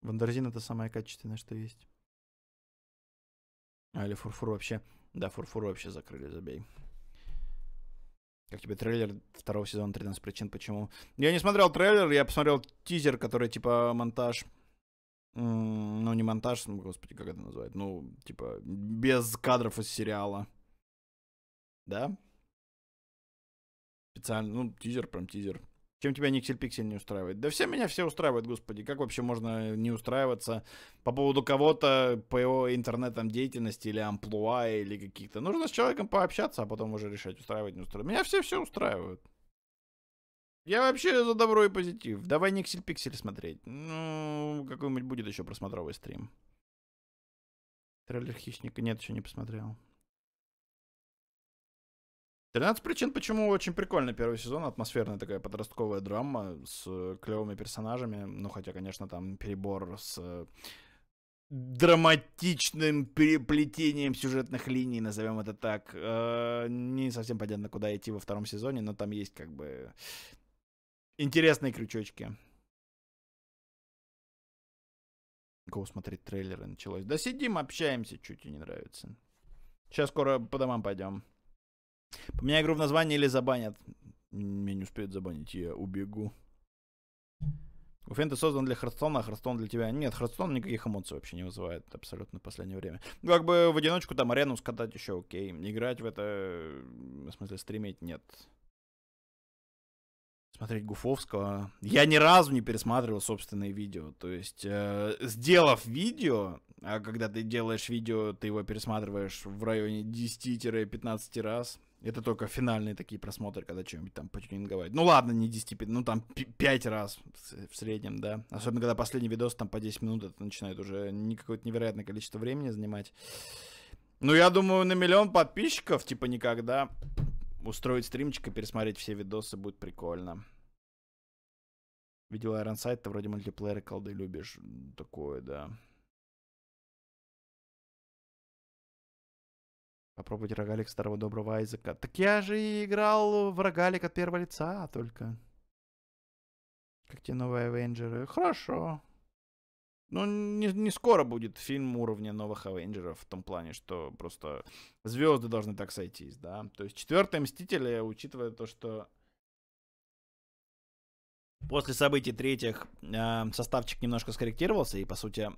Вандерзин это самое качественное, что есть. А, или фурфур вообще... Да, фурфур вообще закрыли, забей. Как тебе трейлер второго сезона 13 причин, почему? Я не смотрел трейлер, я посмотрел тизер, который типа монтаж. Ну, не монтаж, ну, господи, как это называют? Ну, типа, без кадров из сериала. Да? Специально, ну, тизер, прям тизер. Чем тебя Никсель Пиксель не устраивает? Да все меня все устраивают, господи. Как вообще можно не устраиваться по поводу кого-то по его интернетам деятельности или амплуа или каких-то? Нужно с человеком пообщаться, а потом уже решать, устраивать, не устраивать. Меня все все устраивают. Я вообще за добро и позитив. Давай Никсель Пиксель смотреть. Ну, какой-нибудь будет еще просмотровый стрим. Трейлер Хищника нет, еще не посмотрел. 13 причин, почему очень прикольно первый сезон. Атмосферная такая подростковая драма с э, клевыми персонажами. Ну, хотя, конечно, там перебор с э, драматичным переплетением сюжетных линий, назовем это так. Э, не совсем понятно, куда идти во втором сезоне, но там есть как бы интересные крючочки. Кого смотреть трейлеры началось. Да сидим, общаемся, чуть и не нравится. Сейчас скоро по домам пойдем. Поменяй игру в названии или забанят. Меня не успеют забанить, я убегу. Уфен, ты создан для Хардстона, а Хардстон для тебя. Нет, Хардстон никаких эмоций вообще не вызывает абсолютно в последнее время. Ну, как бы в одиночку там арену скатать еще окей. Играть в это, в смысле, стримить нет. Смотреть Гуфовского. Я ни разу не пересматривал собственные видео. То есть, э, сделав видео, а когда ты делаешь видео, ты его пересматриваешь в районе 10-15 раз, это только финальные такие просмотры, когда что-нибудь там потюнинговать. Ну ладно, не 10, ну там 5 раз в среднем, да. Особенно, когда последний видос там по 10 минут, это начинает уже не какое-то невероятное количество времени занимать. Ну, я думаю, на миллион подписчиков, типа, никогда устроить стримчик и пересмотреть все видосы будет прикольно. Видел Iron Sight, ты вроде мультиплееры колды любишь. Такое, да. Попробовать рогалик старого доброго Айзека. Так я же и играл в рогалик от первого лица только. Как тебе новые Авенджеры? Хорошо. Ну, не, не скоро будет фильм уровня новых Авенджеров в том плане, что просто звезды должны так сойтись, да. То есть четвертые Мстители, учитывая то, что после событий третьих э, составчик немножко скорректировался, и, по сути,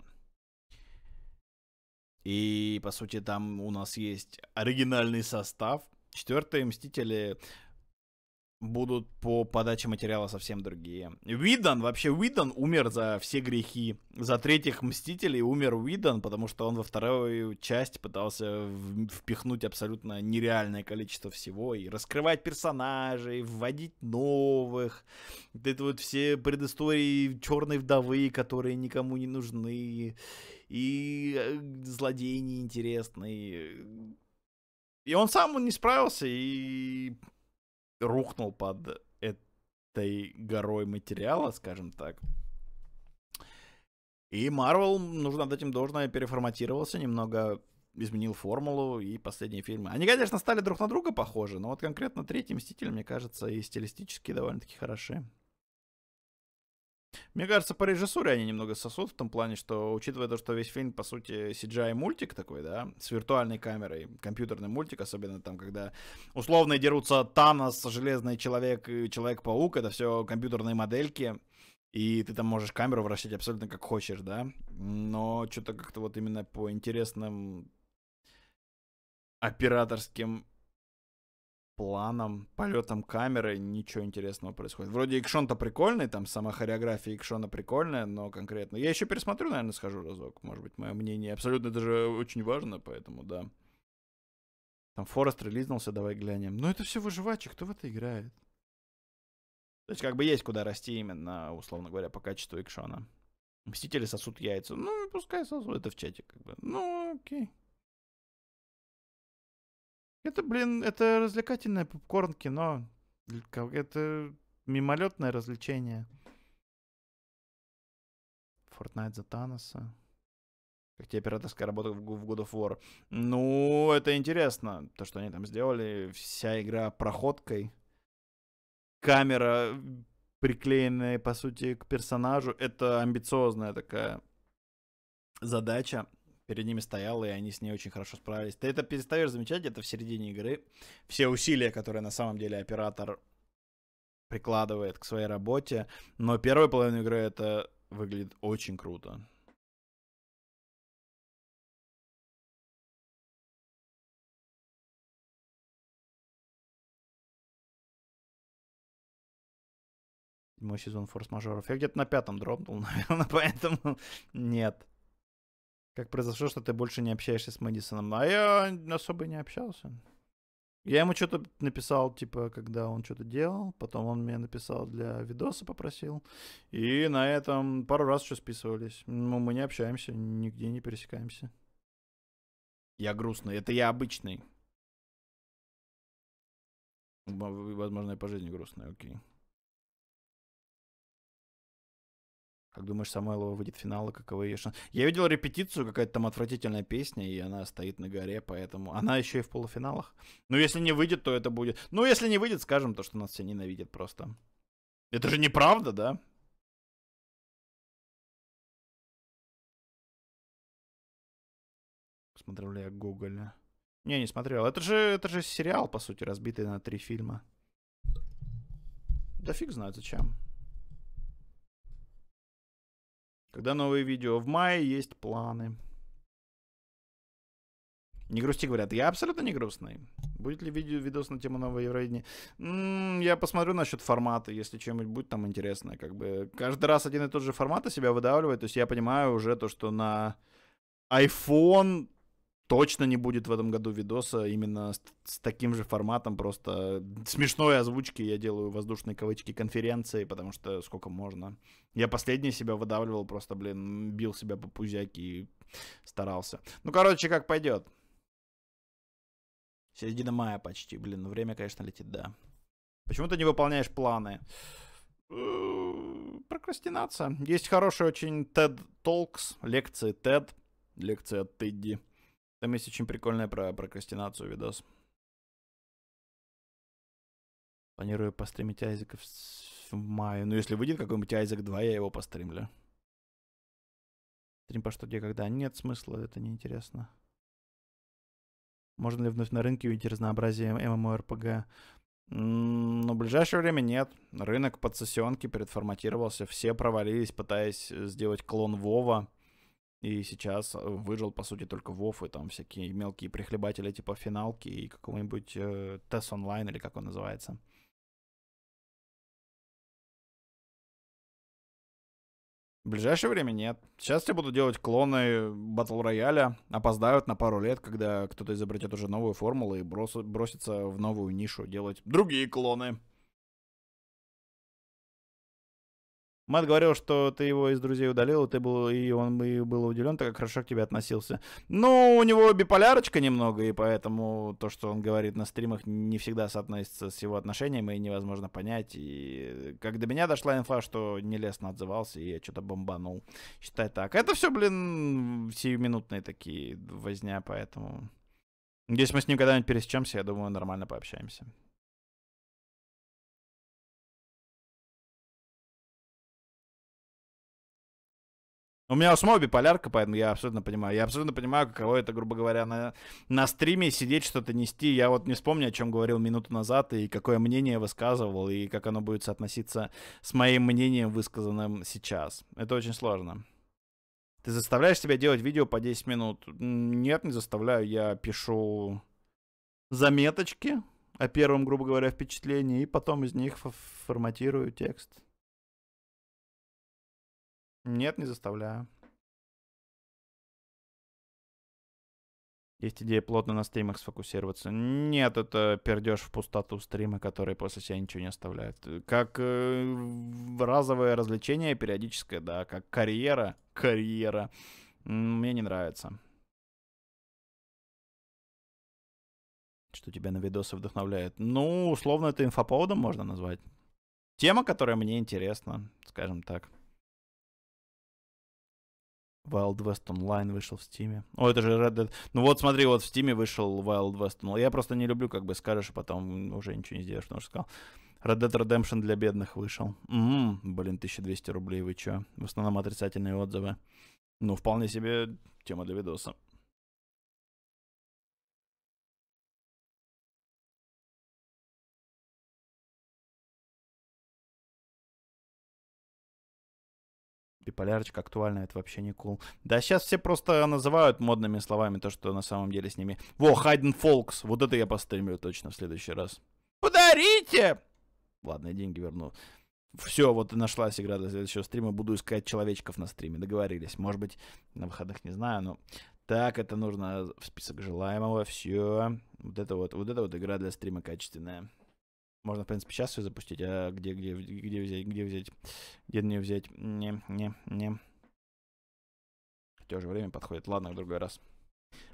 и, по сути, там у нас есть оригинальный состав. Четвертые «Мстители» будут по подаче материала совсем другие. Видан вообще Видан умер за все грехи. За третьих Мстителей умер Видан, потому что он во вторую часть пытался впихнуть абсолютно нереальное количество всего и раскрывать персонажей, вводить новых. Вот это вот все предыстории Черной Вдовы, которые никому не нужны. И э, злодеи неинтересные И он сам он не справился, и рухнул под этой горой материала, скажем так. И Марвел, нужно отдать им должное, переформатировался немного, изменил формулу и последние фильмы. Они, конечно, стали друг на друга похожи, но вот конкретно третий «Мститель», мне кажется, и стилистически довольно-таки хороши. Мне кажется, по режиссуре они немного сосут в том плане, что, учитывая то, что весь фильм, по сути, CGI-мультик такой, да, с виртуальной камерой, компьютерный мультик, особенно там, когда условно дерутся Танос, Железный Человек и Человек-паук, это все компьютерные модельки, и ты там можешь камеру вращать абсолютно как хочешь, да, но что-то как-то вот именно по интересным операторским планом, полетом камеры ничего интересного происходит. Вроде Икшон-то прикольный, там сама хореография Экшона прикольная, но конкретно... Я еще пересмотрю, наверное, схожу разок. Может быть, мое мнение абсолютно даже очень важно, поэтому да. Там Форест релизнулся, давай глянем. Но ну, это все выживачи, кто в это играет? То есть как бы есть куда расти именно, условно говоря, по качеству Экшона Мстители сосут яйца. Ну, пускай сосут, это в чате как бы. Ну, окей. Это, блин, это развлекательное попкорн-кино. Это мимолетное развлечение. Fortnite за Таноса. Как тебе пиратская работа в God of War? Ну, это интересно. То, что они там сделали. Вся игра проходкой. Камера, приклеенная, по сути, к персонажу. Это амбициозная такая задача перед ними стояла, и они с ней очень хорошо справились. Ты это перестаешь замечать где-то в середине игры. Все усилия, которые на самом деле оператор прикладывает к своей работе. Но первая половина игры это выглядит очень круто. Мой сезон форс-мажоров. Я где-то на пятом дропнул, наверное, поэтому нет. Как произошло, что ты больше не общаешься с Мэдисоном. А я особо не общался. Я ему что-то написал, типа, когда он что-то делал. Потом он мне написал для видоса, попросил. И на этом пару раз еще списывались. Ну, мы не общаемся, нигде не пересекаемся. Я грустный. Это я обычный. Возможно, я по жизни грустный, окей. Как думаешь, Самойлова выйдет в финал, и каковы ее шансы? Я видел репетицию, какая-то там отвратительная песня, и она стоит на горе, поэтому... Она еще и в полуфиналах. Ну, если не выйдет, то это будет... Ну, если не выйдет, скажем то, что нас все ненавидят просто. Это же неправда, да? Смотрел ли я Гоголя? Не, не смотрел. Это же, это же сериал, по сути, разбитый на три фильма. Да фиг знает зачем. Когда новые видео? В мае есть планы. Не грусти, говорят. Я абсолютно не грустный. Будет ли видео, видос на тему нового Евровидения? М-м, я посмотрю насчет формата, если чем-нибудь будет там интересное. Как бы каждый раз один и тот же формат из себя выдавливает. То есть я понимаю уже то, что на iPhone точно не будет в этом году видоса именно с, с таким же форматом, просто смешной озвучки. Я делаю воздушные кавычки конференции, потому что сколько можно. Я последний себя выдавливал, просто, блин, бил себя по пузяке и старался. Ну, короче, как пойдет. Середина мая почти, блин, время, конечно, летит, да. Почему ты не выполняешь планы? Э, прокрастинация. Есть хороший очень TED Talks, лекции TED, лекции от Тедди там есть очень прикольная про прокрастинацию видос. Планирую постримить Айзека в, в мае. Ну, если выйдет какой-нибудь Айзек 2, я его постримлю. Стрим по что, где, когда? Нет смысла, это неинтересно. Можно ли вновь на рынке увидеть разнообразие ММОРПГ? Но в ближайшее время нет. Рынок под сессионки переформатировался. Все провалились, пытаясь э, сделать клон Вова. WoW и сейчас э, выжил, по сути, только Вов WoW, и там всякие мелкие прихлебатели типа финалки и какого-нибудь э, онлайн или как он называется. В ближайшее время нет. Сейчас я буду делать клоны батл рояля. Опоздают на пару лет, когда кто-то изобретет уже новую формулу и бросится в новую нишу делать другие клоны. Мат говорил, что ты его из друзей удалил, ты был, и он и был удивлен, так как хорошо к тебе относился. Ну, у него биполярочка немного, и поэтому то, что он говорит на стримах, не всегда соотносится с его отношением, и невозможно понять. И как до меня дошла инфа, что нелестно отзывался, и я что-то бомбанул. Считай так. Это все, блин, сиюминутные такие возня, поэтому... Если мы с ним когда-нибудь пересечемся, я думаю, нормально пообщаемся. У меня у самого биполярка, поэтому я абсолютно понимаю. Я абсолютно понимаю, каково это, грубо говоря, на, на стриме сидеть, что-то нести. Я вот не вспомню, о чем говорил минуту назад, и какое мнение высказывал, и как оно будет соотноситься с моим мнением, высказанным сейчас. Это очень сложно. Ты заставляешь себя делать видео по 10 минут? Нет, не заставляю. Я пишу заметочки о первом, грубо говоря, впечатлении, и потом из них форматирую текст. Нет, не заставляю. Есть идея плотно на стримах сфокусироваться. Нет, это пердешь в пустоту стримы, которые после себя ничего не оставляют. Как э, разовое развлечение периодическое, да, как карьера. Карьера. Мне не нравится. Что тебя на видосы вдохновляет? Ну, условно, это инфоповодом можно назвать. Тема, которая мне интересна, скажем так. Wild West Online вышел в Steam. О, это же Red Dead. Ну вот смотри, вот в Steam вышел Wild West Online. Я просто не люблю, как бы скажешь, и а потом уже ничего не сделаешь, потому что сказал. Red Dead Redemption для бедных вышел. м м-м, блин, 1200 рублей, вы чё? В основном отрицательные отзывы. Ну, вполне себе тема для видоса. Биполярочка актуальна, это вообще не cool. Да сейчас все просто называют модными словами то, что на самом деле с ними. Во, Хайден Фолкс, вот это я постримлю точно в следующий раз. Подарите! Ладно, я деньги верну. Все, вот и нашлась игра для следующего стрима. Буду искать человечков на стриме. Договорились. Может быть, на выходных не знаю, но... Так, это нужно в список желаемого. Все. Вот это вот, вот это вот игра для стрима качественная. Можно, в принципе, сейчас все запустить. А где, где, где взять, где взять, где мне взять? Не, не, не. В то время подходит. Ладно, в другой раз.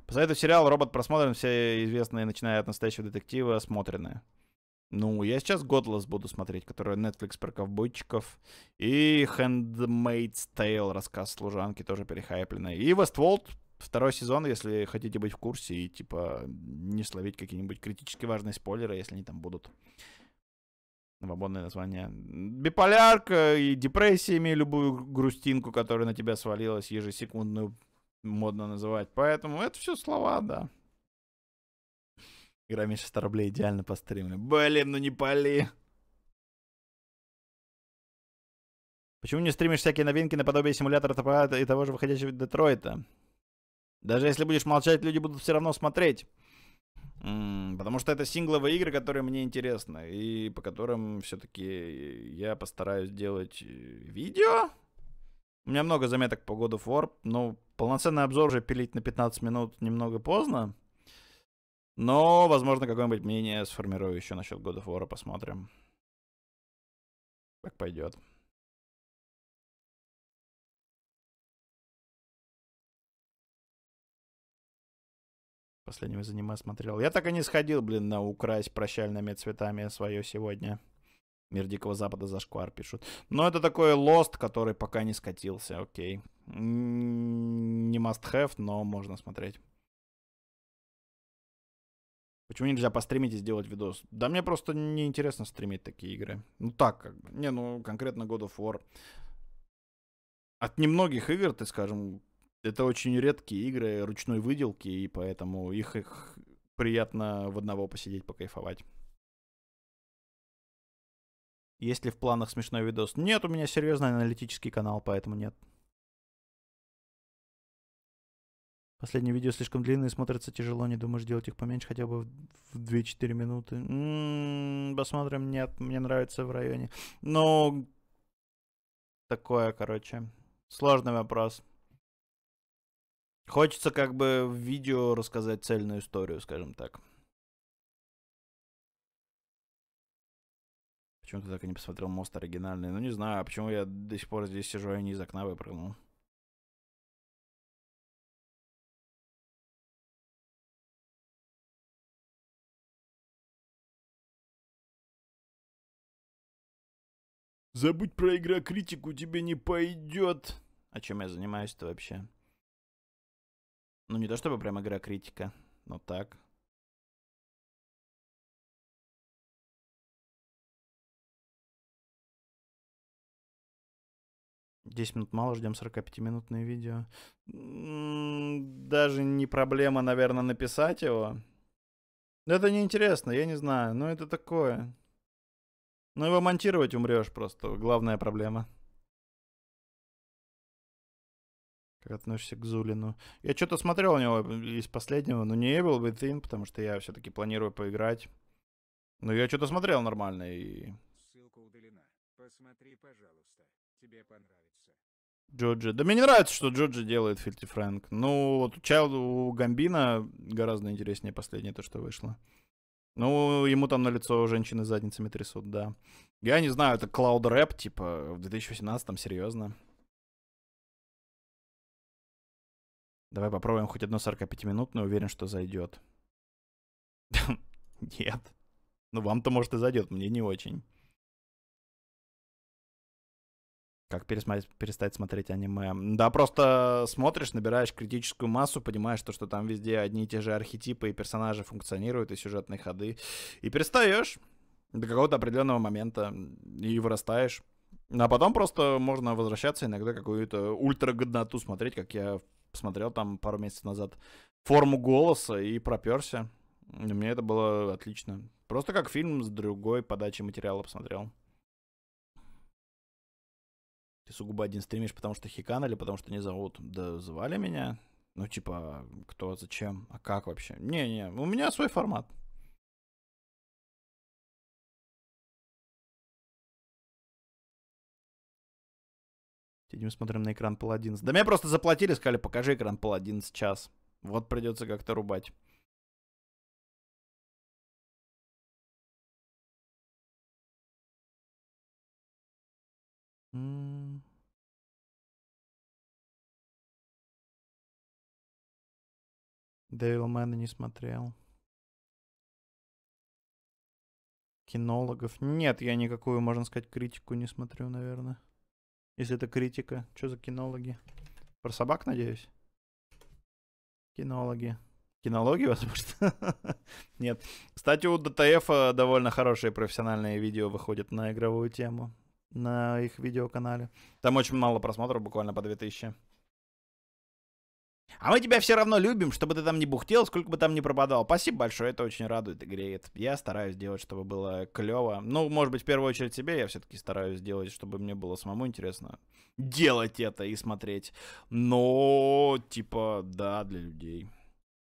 Посоветую сериал «Робот» просмотрен. Все известные, начиная от настоящего детектива, смотренные. Ну, я сейчас «Годлас» буду смотреть, который Netflix про ковбойчиков. И «Handmaid's Tale», рассказ служанки, тоже перехайпленный. И westworld второй сезон, если хотите быть в курсе и, типа, не словить какие-нибудь критически важные спойлеры, если они там будут. Свободное название. Биполярка и депрессиями любую грустинку, которая на тебя свалилась, ежесекундную модно называть. Поэтому это все слова, да. Игра меньше 100 рублей идеально по стримлю. Блин, ну не пали. Почему не стримишь всякие новинки наподобие симулятора а и того же выходящего Детройта? Даже если будешь молчать, люди будут все равно смотреть. Потому что это сингловые игры, которые мне интересны, и по которым все-таки я постараюсь делать э, видео. У меня много заметок по году of War, но полноценный обзор уже пилить на 15 минут немного поздно. Но, возможно, какое-нибудь мнение сформирую еще насчет God of War, посмотрим. Как пойдет. Последнего из аниме смотрел. Я так и не сходил, блин, на украсть прощальными цветами свое сегодня. Мир Дикого Запада зашквар пишут. Но это такой лост, который пока не скатился, окей. М-м-м, не must have, но можно смотреть. Почему нельзя постримить и сделать видос? Да мне просто неинтересно стримить такие игры. Ну так как бы. Не, ну конкретно God of War. От немногих игр ты, скажем, это очень редкие игры ручной выделки, и поэтому их, их приятно в одного посидеть, покайфовать. Есть ли в планах смешной видос? Нет, у меня серьезный аналитический канал, поэтому нет. Последние видео слишком длинные, смотрятся тяжело, не думаешь делать их поменьше, хотя бы в 2-4 минуты. М-м-м, посмотрим, нет, мне нравится в районе. Ну, такое, короче, сложный вопрос. Хочется как бы в видео рассказать цельную историю, скажем так. Почему ты так и не посмотрел мост оригинальный? Ну, не знаю, а почему я до сих пор здесь сижу, а не из окна выпрыгнул. Забудь про игра критику, тебе не пойдет. А чем я занимаюсь-то вообще? Ну, не то чтобы прям игра критика, но так. Десять минут мало, ждем 45-минутное видео. М-м, даже не проблема, наверное, написать его. Это неинтересно, я не знаю. Но это такое. Ну его монтировать умрешь просто. Главная проблема. Как относишься к Зулину? Я что-то смотрел у него из последнего, но не Evil Within, потому что я все-таки планирую поиграть. Но я что-то смотрел нормально и... Ссылка удалена. Посмотри, пожалуйста. Тебе понравится. Джоджи. Да мне не нравится, что Джоджи делает Фильти Фрэнк. Ну, вот Чайлд у Гамбина гораздо интереснее последнее то, что вышло. Ну, ему там на лицо женщины задницами трясут, да. Я не знаю, это клауд рэп, типа, в 2018-м, серьезно. Давай попробуем хоть одно 45-минутное, уверен, что зайдет. Нет. Ну, вам-то, может, и зайдет, мне не очень. Как перестать смотреть аниме? Да, просто смотришь, набираешь критическую массу, понимаешь, то, что там везде одни и те же архетипы и персонажи функционируют, и сюжетные ходы. И перестаешь до какого-то определенного момента и вырастаешь. Ну, а потом просто можно возвращаться иногда какую-то ультрагодноту смотреть, как я посмотрел там пару месяцев назад форму голоса и проперся. И мне это было отлично. Просто как фильм с другой подачей материала посмотрел. Ты сугубо один стримишь, потому что хикан или потому что не зовут? Да звали меня. Ну, типа, кто, зачем, а как вообще? Не-не, у меня свой формат. Сидим, смотрим на экран пол 11. Да меня просто заплатили, сказали, покажи экран пол 11 час. Вот придется как-то рубать. М -м. Дэвилмена не смотрел. Кинологов. Нет, я никакую, можно сказать, критику не смотрю, наверное. Если это критика. Что за кинологи? Про собак, надеюсь? Кинологи. Кинологи, возможно? Нет. Кстати, у ДТФ э, довольно хорошие профессиональные видео выходят на игровую тему на их видеоканале. Там очень мало просмотров, буквально по 2000. А мы тебя все равно любим, чтобы ты там не бухтел, сколько бы там ни пропадал. Спасибо большое, это очень радует и греет. Я стараюсь делать, чтобы было клево. Ну, может быть, в первую очередь тебе я все-таки стараюсь сделать, чтобы мне было самому интересно делать это и смотреть. Но, типа, да, для людей.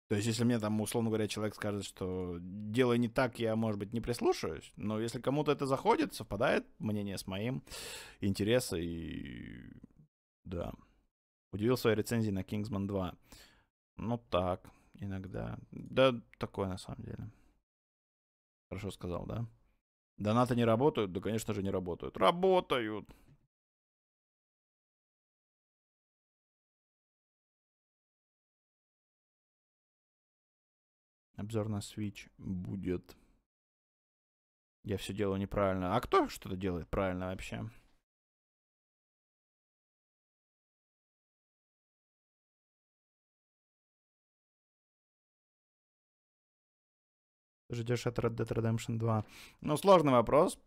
То есть, если мне там, условно говоря, человек скажет, что дело не так, я, может быть, не прислушаюсь, но если кому-то это заходит, совпадает мнение с моим, интересы и... Да. Удивил своей рецензии на Kingsman 2. Ну так, иногда. Да, такое на самом деле. Хорошо сказал, да? Донаты не работают? Да, конечно же, не работают. Работают! Обзор на Switch будет. Я все делаю неправильно. А кто что-то делает правильно вообще? ждешь от Red Dead Redemption 2? Ну, сложный вопрос.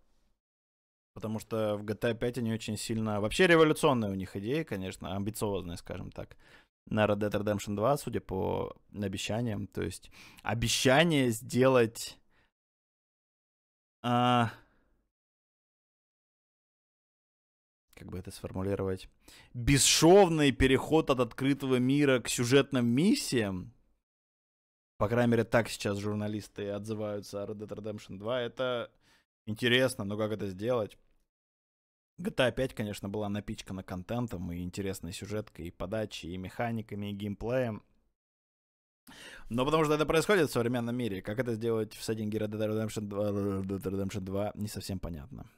Потому что в GTA 5 они очень сильно... Вообще революционные у них идеи, конечно, амбициозные, скажем так. На Red Dead Redemption 2, судя по обещаниям. То есть обещание сделать... А... Как бы это сформулировать? Бесшовный переход от открытого мира к сюжетным миссиям по крайней мере, так сейчас журналисты отзываются о Red Dead Redemption 2. Это интересно, но как это сделать? GTA 5, а конечно, была напичкана контентом и интересной сюжеткой, и подачей, и механиками, и геймплеем. Но потому что это происходит в современном мире. Как это сделать в сеттинге Red Dead Redemption 2, Red Dead Redemption 2 не совсем понятно.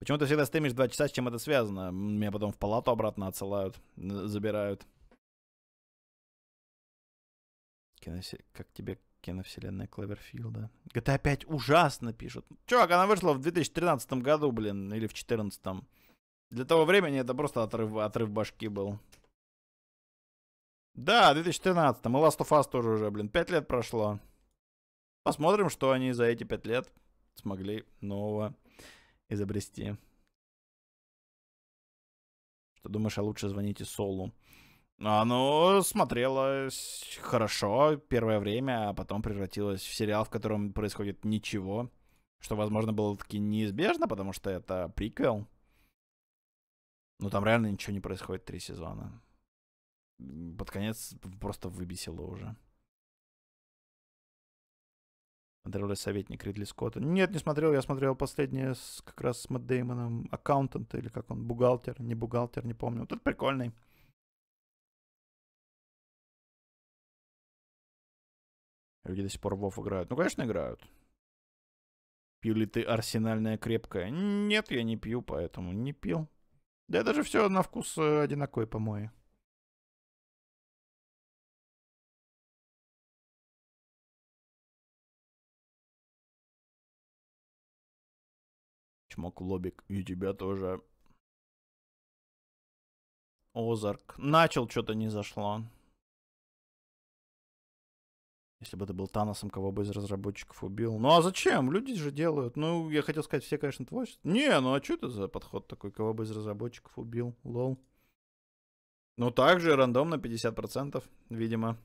Почему ты всегда стримишь 2 часа, с чем это связано? Меня потом в палату обратно отсылают, забирают. Киносе... Как тебе киновселенная Кловерфилда? GTA 5 а ужасно пишут. Чувак, она вышла в 2013 году, блин, или в 2014. Для того времени это просто отрыв, отрыв башки был. Да, 2013. И Last of Us тоже уже, блин, 5 лет прошло. Посмотрим, что они за эти 5 лет смогли нового изобрести. Что думаешь, а лучше звоните Солу? Оно а, ну, смотрелось хорошо первое время, а потом превратилось в сериал, в котором происходит ничего. Что, возможно, было таки неизбежно, потому что это приквел. Но там реально ничего не происходит три сезона. Под конец просто выбесило уже. Смотрел ли советник Ридли Скотта? Нет, не смотрел. Я смотрел последнее с, как раз с Мэтт Деймоном. Аккаунтант или как он? Бухгалтер? Не бухгалтер, не помню. Вот это прикольный. Люди до сих пор в WoW играют. Ну, конечно, играют. Пью ли ты арсенальная крепкая? Нет, я не пью, поэтому не пил. Да это же все на вкус э, одинаковый, по-моему. Чмок лобик. И тебя тоже. Озарк. Начал, что-то не зашло. Если бы это был Таносом, кого бы из разработчиков убил. Ну а зачем? Люди же делают. Ну, я хотел сказать, все, конечно, творчество. Не, ну а что это за подход такой, кого бы из разработчиков убил? Лол. Ну также рандомно 50%, видимо.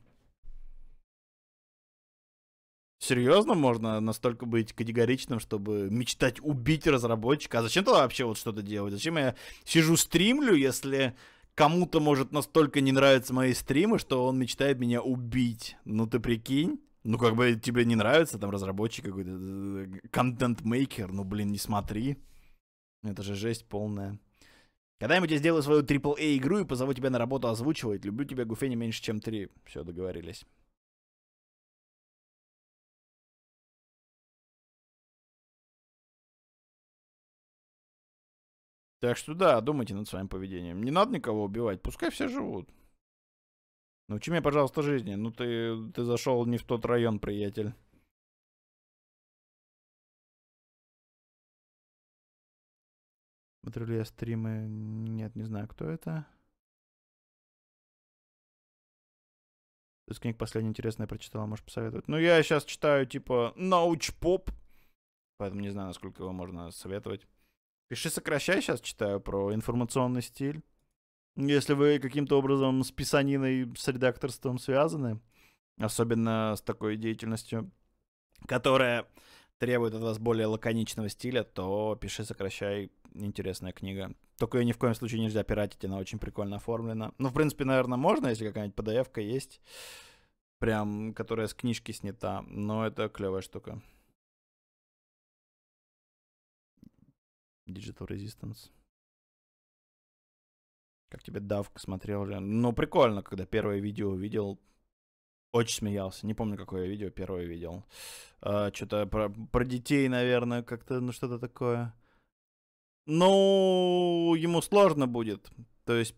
Серьезно можно настолько быть категоричным, чтобы мечтать убить разработчика? А зачем тогда вообще вот что-то делать? Зачем я сижу стримлю, если кому-то, может, настолько не нравятся мои стримы, что он мечтает меня убить. Ну ты прикинь? Ну, как бы тебе не нравится, там, разработчик какой-то, э, э, контент-мейкер, ну, блин, не смотри. Это же жесть полная. Когда-нибудь я сделаю свою AAA-игру и позову тебя на работу озвучивать. Люблю тебя, Гуфе, не меньше, чем три. Все, договорились. Так что да, думайте над своим поведением. Не надо никого убивать, пускай все живут. Научи меня, пожалуйста, жизни. Ну ты, ты зашел не в тот район, приятель. Смотрю ли я стримы? Нет, не знаю, кто это. Из книг последнее интересное прочитала, может посоветовать. Ну, я сейчас читаю, типа, науч-поп, Поэтому не знаю, насколько его можно советовать. Пиши сокращай, сейчас читаю про информационный стиль. Если вы каким-то образом с писаниной, с редакторством связаны, особенно с такой деятельностью, которая требует от вас более лаконичного стиля, то пиши, сокращай, интересная книга. Только ее ни в коем случае нельзя пиратить, она очень прикольно оформлена. Ну, в принципе, наверное, можно, если какая-нибудь подаевка есть, прям, которая с книжки снята, но это клевая штука. Digital Resistance. Как тебе давка смотрел? Ну, прикольно, когда первое видео увидел. Очень смеялся. Не помню, какое видео первое видел. А, что-то про, про детей, наверное, как-то, ну, что-то такое. Ну, ему сложно будет. То есть,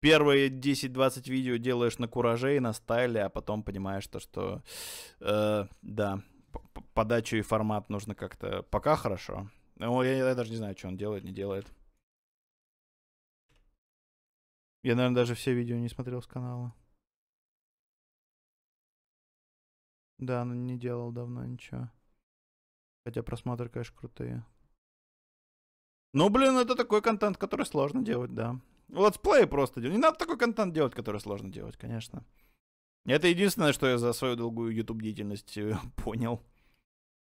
первые 10-20 видео делаешь на кураже и на стайле, а потом понимаешь то, что, э, да, подачу и формат нужно как-то... Пока хорошо. Ну, я, я даже не знаю, что он делает, не делает. Я, наверное, даже все видео не смотрел с канала. Да, ну не делал давно ничего. Хотя просмотры, конечно, крутые. Ну, блин, это такой контент, который сложно делать, да. Летсплей просто делать. Не надо такой контент делать, который сложно делать, конечно. Это единственное, что я за свою долгую YouTube деятельность э, понял.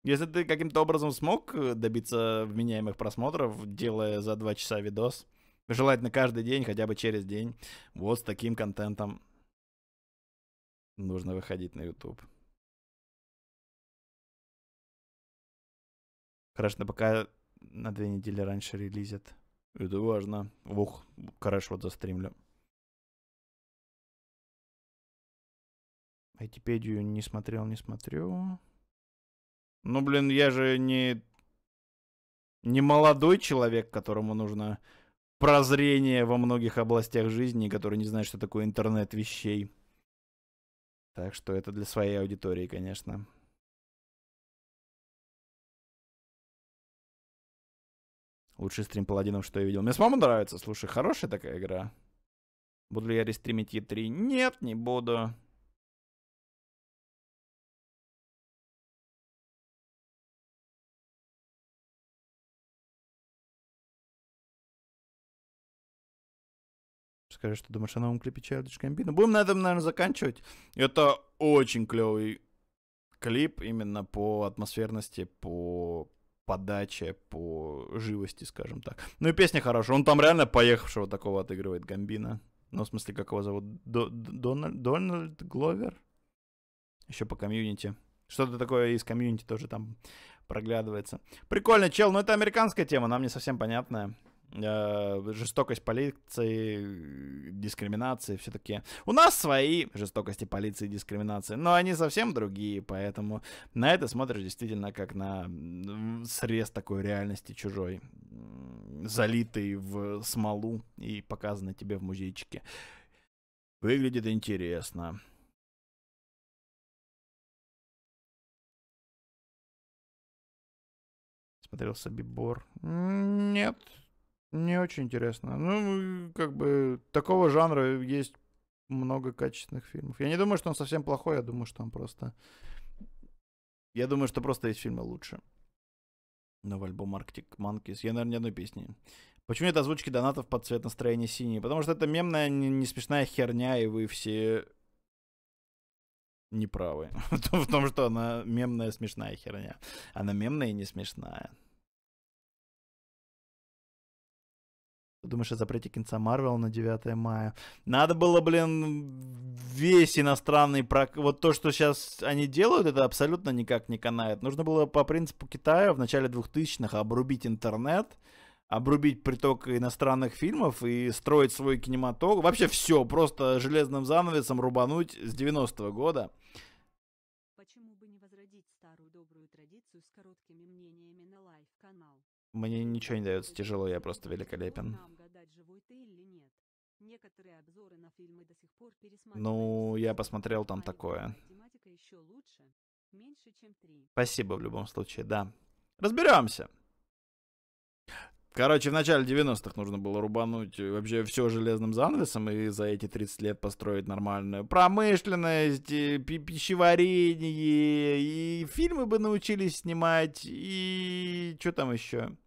Если ты каким-то образом смог э, добиться вменяемых просмотров, делая за два часа видос, желательно каждый день, хотя бы через день, вот с таким контентом нужно выходить на YouTube. Хорошо, пока на две недели раньше релизят. Это важно. Ух, хорошо застримлю. Айтипедию не смотрел, не смотрю. Ну, блин, я же не... Не молодой человек, которому нужно прозрение во многих областях жизни, который не знает, что такое интернет вещей. Так что это для своей аудитории, конечно. Лучший стрим паладинов, что я видел. Мне с мамой нравится, слушай, хорошая такая игра. Буду ли я рестримить E3? Нет, не буду. скажи, что думаешь о новом клипе Childish Gambino. Будем на этом, наверное, заканчивать. Это очень клевый клип именно по атмосферности, по подаче, по живости, скажем так. Ну и песня хорошая. Он там реально поехавшего такого отыгрывает Гамбина. Ну, в смысле, как его зовут? Дональд, Дональд Гловер? Еще по комьюнити. Что-то такое из комьюнити тоже там проглядывается. Прикольно, чел, но ну это американская тема, нам не совсем понятная. Э, жестокость полиции, дискриминации, все таки У нас свои жестокости полиции дискриминации, но они совсем другие, поэтому на это смотришь действительно как на срез такой реальности чужой, залитый в смолу и показанный тебе в музейчике. Выглядит интересно. Смотрелся бибор, Нет, не очень интересно. Ну, как бы, такого жанра есть много качественных фильмов. Я не думаю, что он совсем плохой, я думаю, что он просто... Я думаю, что просто есть фильмы лучше. Но ну, в альбом Arctic Monkeys я, наверное, ни одной песни. Почему нет озвучки донатов под цвет настроения синий? Потому что это мемная, не, не смешная херня, и вы все неправы в том, что она мемная, смешная херня. Она мемная и не смешная. Думаешь о запрете кинца Марвел на 9 мая? Надо было, блин, весь иностранный прок, Вот то, что сейчас они делают, это абсолютно никак не канает. Нужно было по принципу Китая в начале 2000-х обрубить интернет, обрубить приток иностранных фильмов и строить свой кинематог. Вообще все, просто железным занавесом рубануть с 90-го года. Почему бы не возродить старую добрую традицию с короткими мнениями на лайв-канал? Мне ничего не дается тяжело, я просто великолепен. Ну, я посмотрел там такое. Спасибо в любом случае, да. Разберемся. Короче, в начале 90-х нужно было рубануть э, вообще все железным занавесом и за эти 30 лет построить нормальную промышленность, э, и пищеварение, и фильмы бы научились снимать, и что там еще?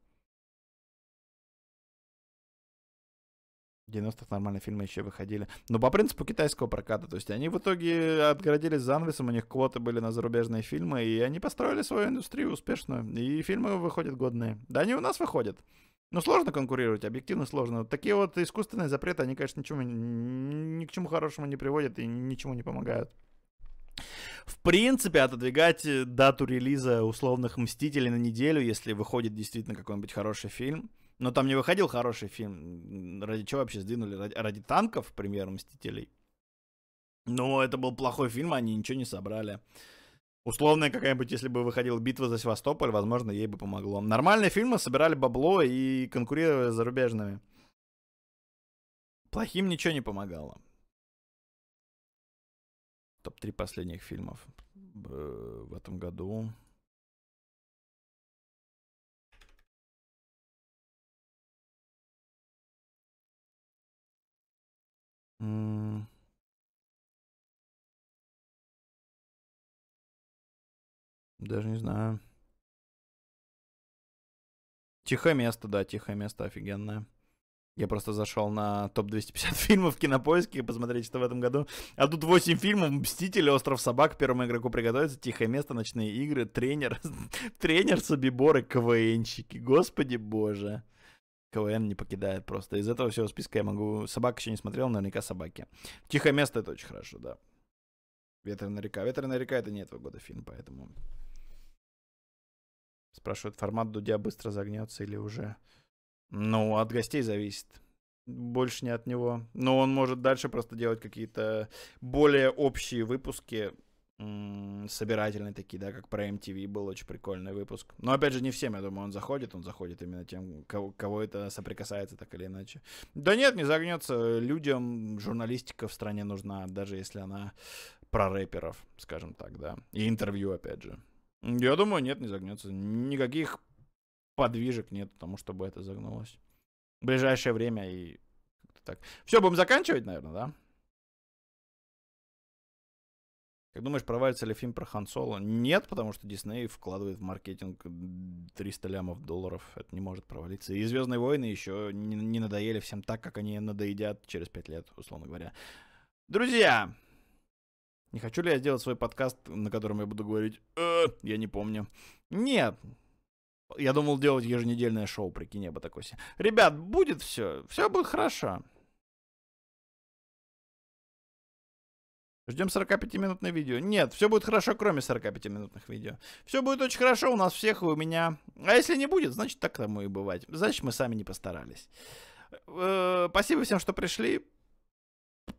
90-х нормальные фильмы еще выходили. Но по принципу китайского проката. То есть они в итоге отгородились занавесом, у них квоты были на зарубежные фильмы, и они построили свою индустрию успешную. И фильмы выходят годные. Да они у нас выходят. но сложно конкурировать, объективно сложно. Такие вот искусственные запреты, они, конечно, ничему, ни к чему хорошему не приводят и ничему не помогают. В принципе, отодвигать э, дату релиза условных «Мстителей» на неделю, если выходит действительно какой-нибудь хороший фильм, но там не выходил хороший фильм. Ради чего вообще сдвинули? Ради, ради танков, премьер «Мстителей». Но это был плохой фильм, они ничего не собрали. Условная какая-нибудь, если бы выходила «Битва за Севастополь», возможно, ей бы помогло. Нормальные фильмы собирали бабло и конкурировали с зарубежными. Плохим ничего не помогало. Топ-3 последних фильмов э, в этом году. Даже не знаю. Тихое место, да, тихое место офигенное. Я просто зашел на топ-250 фильмов Кинопоиске и посмотреть, что в этом году. А тут 8 фильмов. Мстители, Остров собак, первому игроку приготовиться, Тихое место, Ночные игры, Тренер, Тренер, Собиборы, КВНщики. Господи боже. КВН не покидает просто. Из этого всего списка я могу... Собак еще не смотрел, наверняка собаки. Тихое место это очень хорошо, да. Ветреная река. Ветреная река это не этого года фильм, поэтому... Спрашивают, формат Дудя быстро загнется или уже... Ну, от гостей зависит. Больше не от него. Но он может дальше просто делать какие-то более общие выпуски, собирательные такие, да, как про MTV был очень прикольный выпуск. Но опять же, не всем, я думаю, он заходит, он заходит именно тем, кого, кого это соприкасается так или иначе. Да нет, не загнется. Людям журналистика в стране нужна, даже если она про рэперов, скажем так, да. И интервью, опять же. Я думаю, нет, не загнется. Никаких подвижек нет потому чтобы это загнулось. В ближайшее время и так. Все, будем заканчивать, наверное, да? Как думаешь, провалится ли фильм про Хан Соло? Нет, потому что Дисней вкладывает в маркетинг 300 лямов долларов. Это не может провалиться. И «Звездные войны» еще не, не надоели всем так, как они надоедят через 5 лет, условно говоря. Друзья, не хочу ли я сделать свой подкаст, на котором я буду говорить э, «Я не помню». Нет, я думал делать еженедельное шоу, прикинь, я бы такой Ребят, будет все, все будет хорошо. Ждем 45-минутное видео. Нет, все будет хорошо, кроме 45-минутных видео. Все будет очень хорошо у нас всех и у меня. А если не будет, значит так тому и бывать. Значит, мы сами не постарались. Э, спасибо всем, что пришли.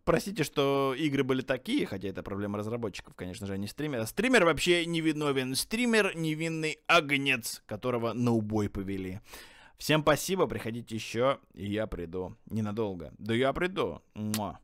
Простите, что игры были такие, хотя это проблема разработчиков, конечно же, а не стримера. Стример вообще невиновен. Стример — невинный огнец, которого на убой повели. Всем спасибо, приходите еще, и я приду. Ненадолго. Да я приду. Муа.